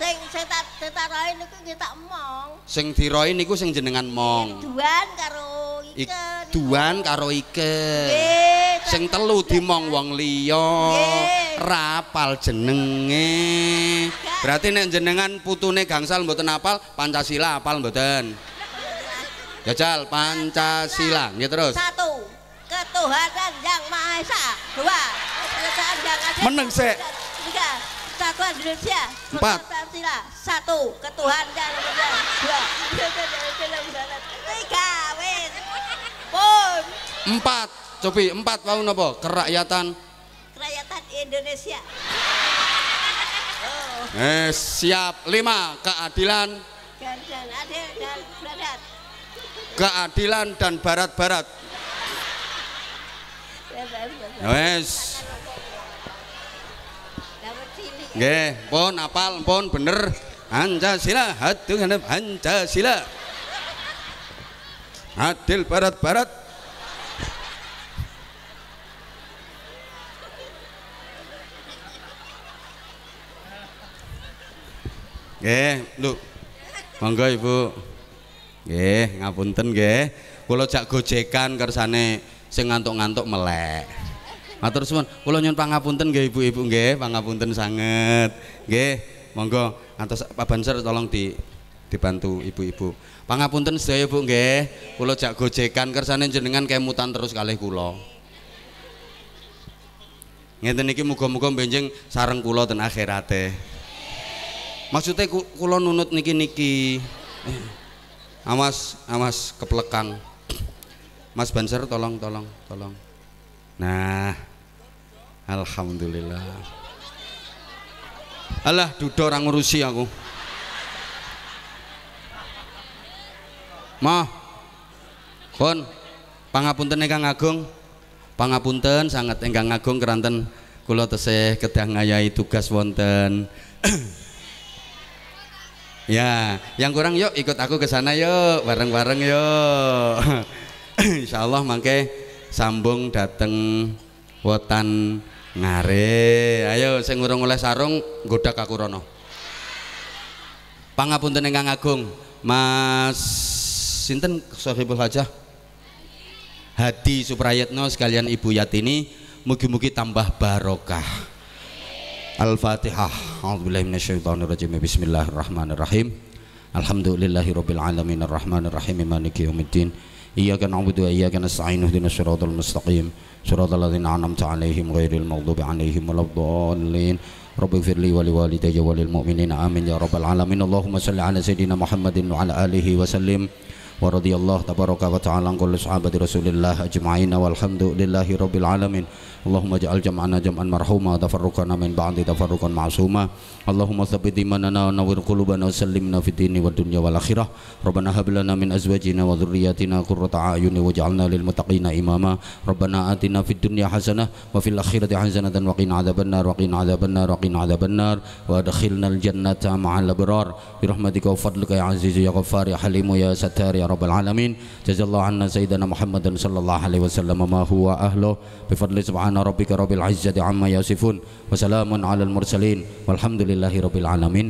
Sing sing tak ditarohi niku nggih tak mong. Sing diroi niku sing jenengan mong. Duan karo Ike. Duan karo Ike. Sing telu dimong wong liya. Rapal jenenge. Berarti nek jenengan putune gangsal mboten apal, Pancasila apal mboten. Jajal ya, Pancasila, nggih terus. Satu ketuhanan yang maha esa dua kesatuan yang adil menang se tiga kesatuan Indonesia empat Pancasila satu ketuhanan yang maha dua tiga wes pun empat cobi empat mau nopo kerakyatan kerakyatan Indonesia *laughs* eh siap lima keadilan keadilan adil dan barat keadilan dan barat-barat Ya Wes. Nggih, pun apal pun bener. Pancasila, hadung hanep Pancasila. Adil barat-barat. Nggih, lho. Monggo Ibu. Nggih, ngapunten nggih. Kula jak gojekan kersane sing ngantuk-ngantuk melek. Matur suwun, kula nyuwun pangapunten nggih ibu-ibu nggih, pangapunten sanget. Nggih, monggo atas Pak Banser tolong di dibantu ibu-ibu. Pangapunten sedaya Bu nggih, kula jak gojekan kersane jenengan kemutan terus kalih kula. Ngeten iki muga-muga benjing sareng kula ten akhirate. Maksudnya kula nunut niki niki. Eh, awas, awas keplekang. Mas Banser tolong tolong tolong. Nah, Alhamdulillah. Allah duduk orang ngurusi aku. Ma, Pun pangapunten Kang agung. Pangapunten sangat enggang agung keranten kula tesih kedah ngayahi tugas wonten. *clears throat* ya, yang kurang yuk ikut aku ke sana yuk, bareng-bareng yuk. *clears throat* Insyaallah mangke sambung dateng wetan Ngare, ayo sing urung oleh sarung nggodak aku rono. Pangapunten ingkang agung, Mas sinten Sohibul Hajah? Hadi Suprayatno sekalian Ibu Yatini, mugi-mugi tambah barokah. Al-Fatihah. A'udzubillahi minasyaitonirrajim. Bismillahirrahmanirrahim. Alhamdulillahirabbil alamin arrahmanirrahim maliki yaumiddin. Iyyaka na'budu wa iyyaka nasta'in ihdinas siratal mustaqim. صراط الذين أنعمت عليهم غير المغضوب عليهم ولا الضالين رب اغفر لي ولوالدي وللمؤمنين آمين يا رب العالمين اللهم صل على سيدنا محمد وعلى آله وسلم ورضي الله تبارك وتعالى عن كل صحابة رسول الله أجمعين والحمد لله رب العالمين اللهم اجعل جمعنا جمعا مرحوما تفرقنا من بعد تفرقا معصوما اللهم ثبت إيماننا ونور قلوبنا وسلمنا في الدين والدنيا والآخرة ربنا هب لنا من أزواجنا وذرياتنا قرة أعين واجعلنا للمتقين إماما ربنا آتنا في الدنيا حسنة وفي الآخرة حسنة وقنا عذاب النار وقنا عذاب النار وقنا عذاب النار وادخلنا الجنة مع الأبرار برحمتك وفضلك يا عزيز يا غفار يا حليم يا ستار يا رب العالمين جزا الله عنا سيدنا محمد صلى الله عليه وسلم ما هو أهله بفضل سبحانه subhana rabbika rabbil izzati amma yasifun wa salamun alal mursalin walhamdulillahi rabbil alamin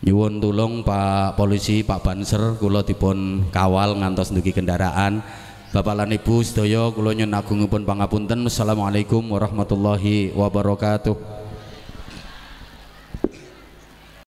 nyuwun tulung Pak polisi Pak Banser kula dipun kawal ngantos ndugi kendaraan Bapak lan Ibu sedaya kula nyuwun agungipun pangapunten wassalamualaikum warahmatullahi wabarakatuh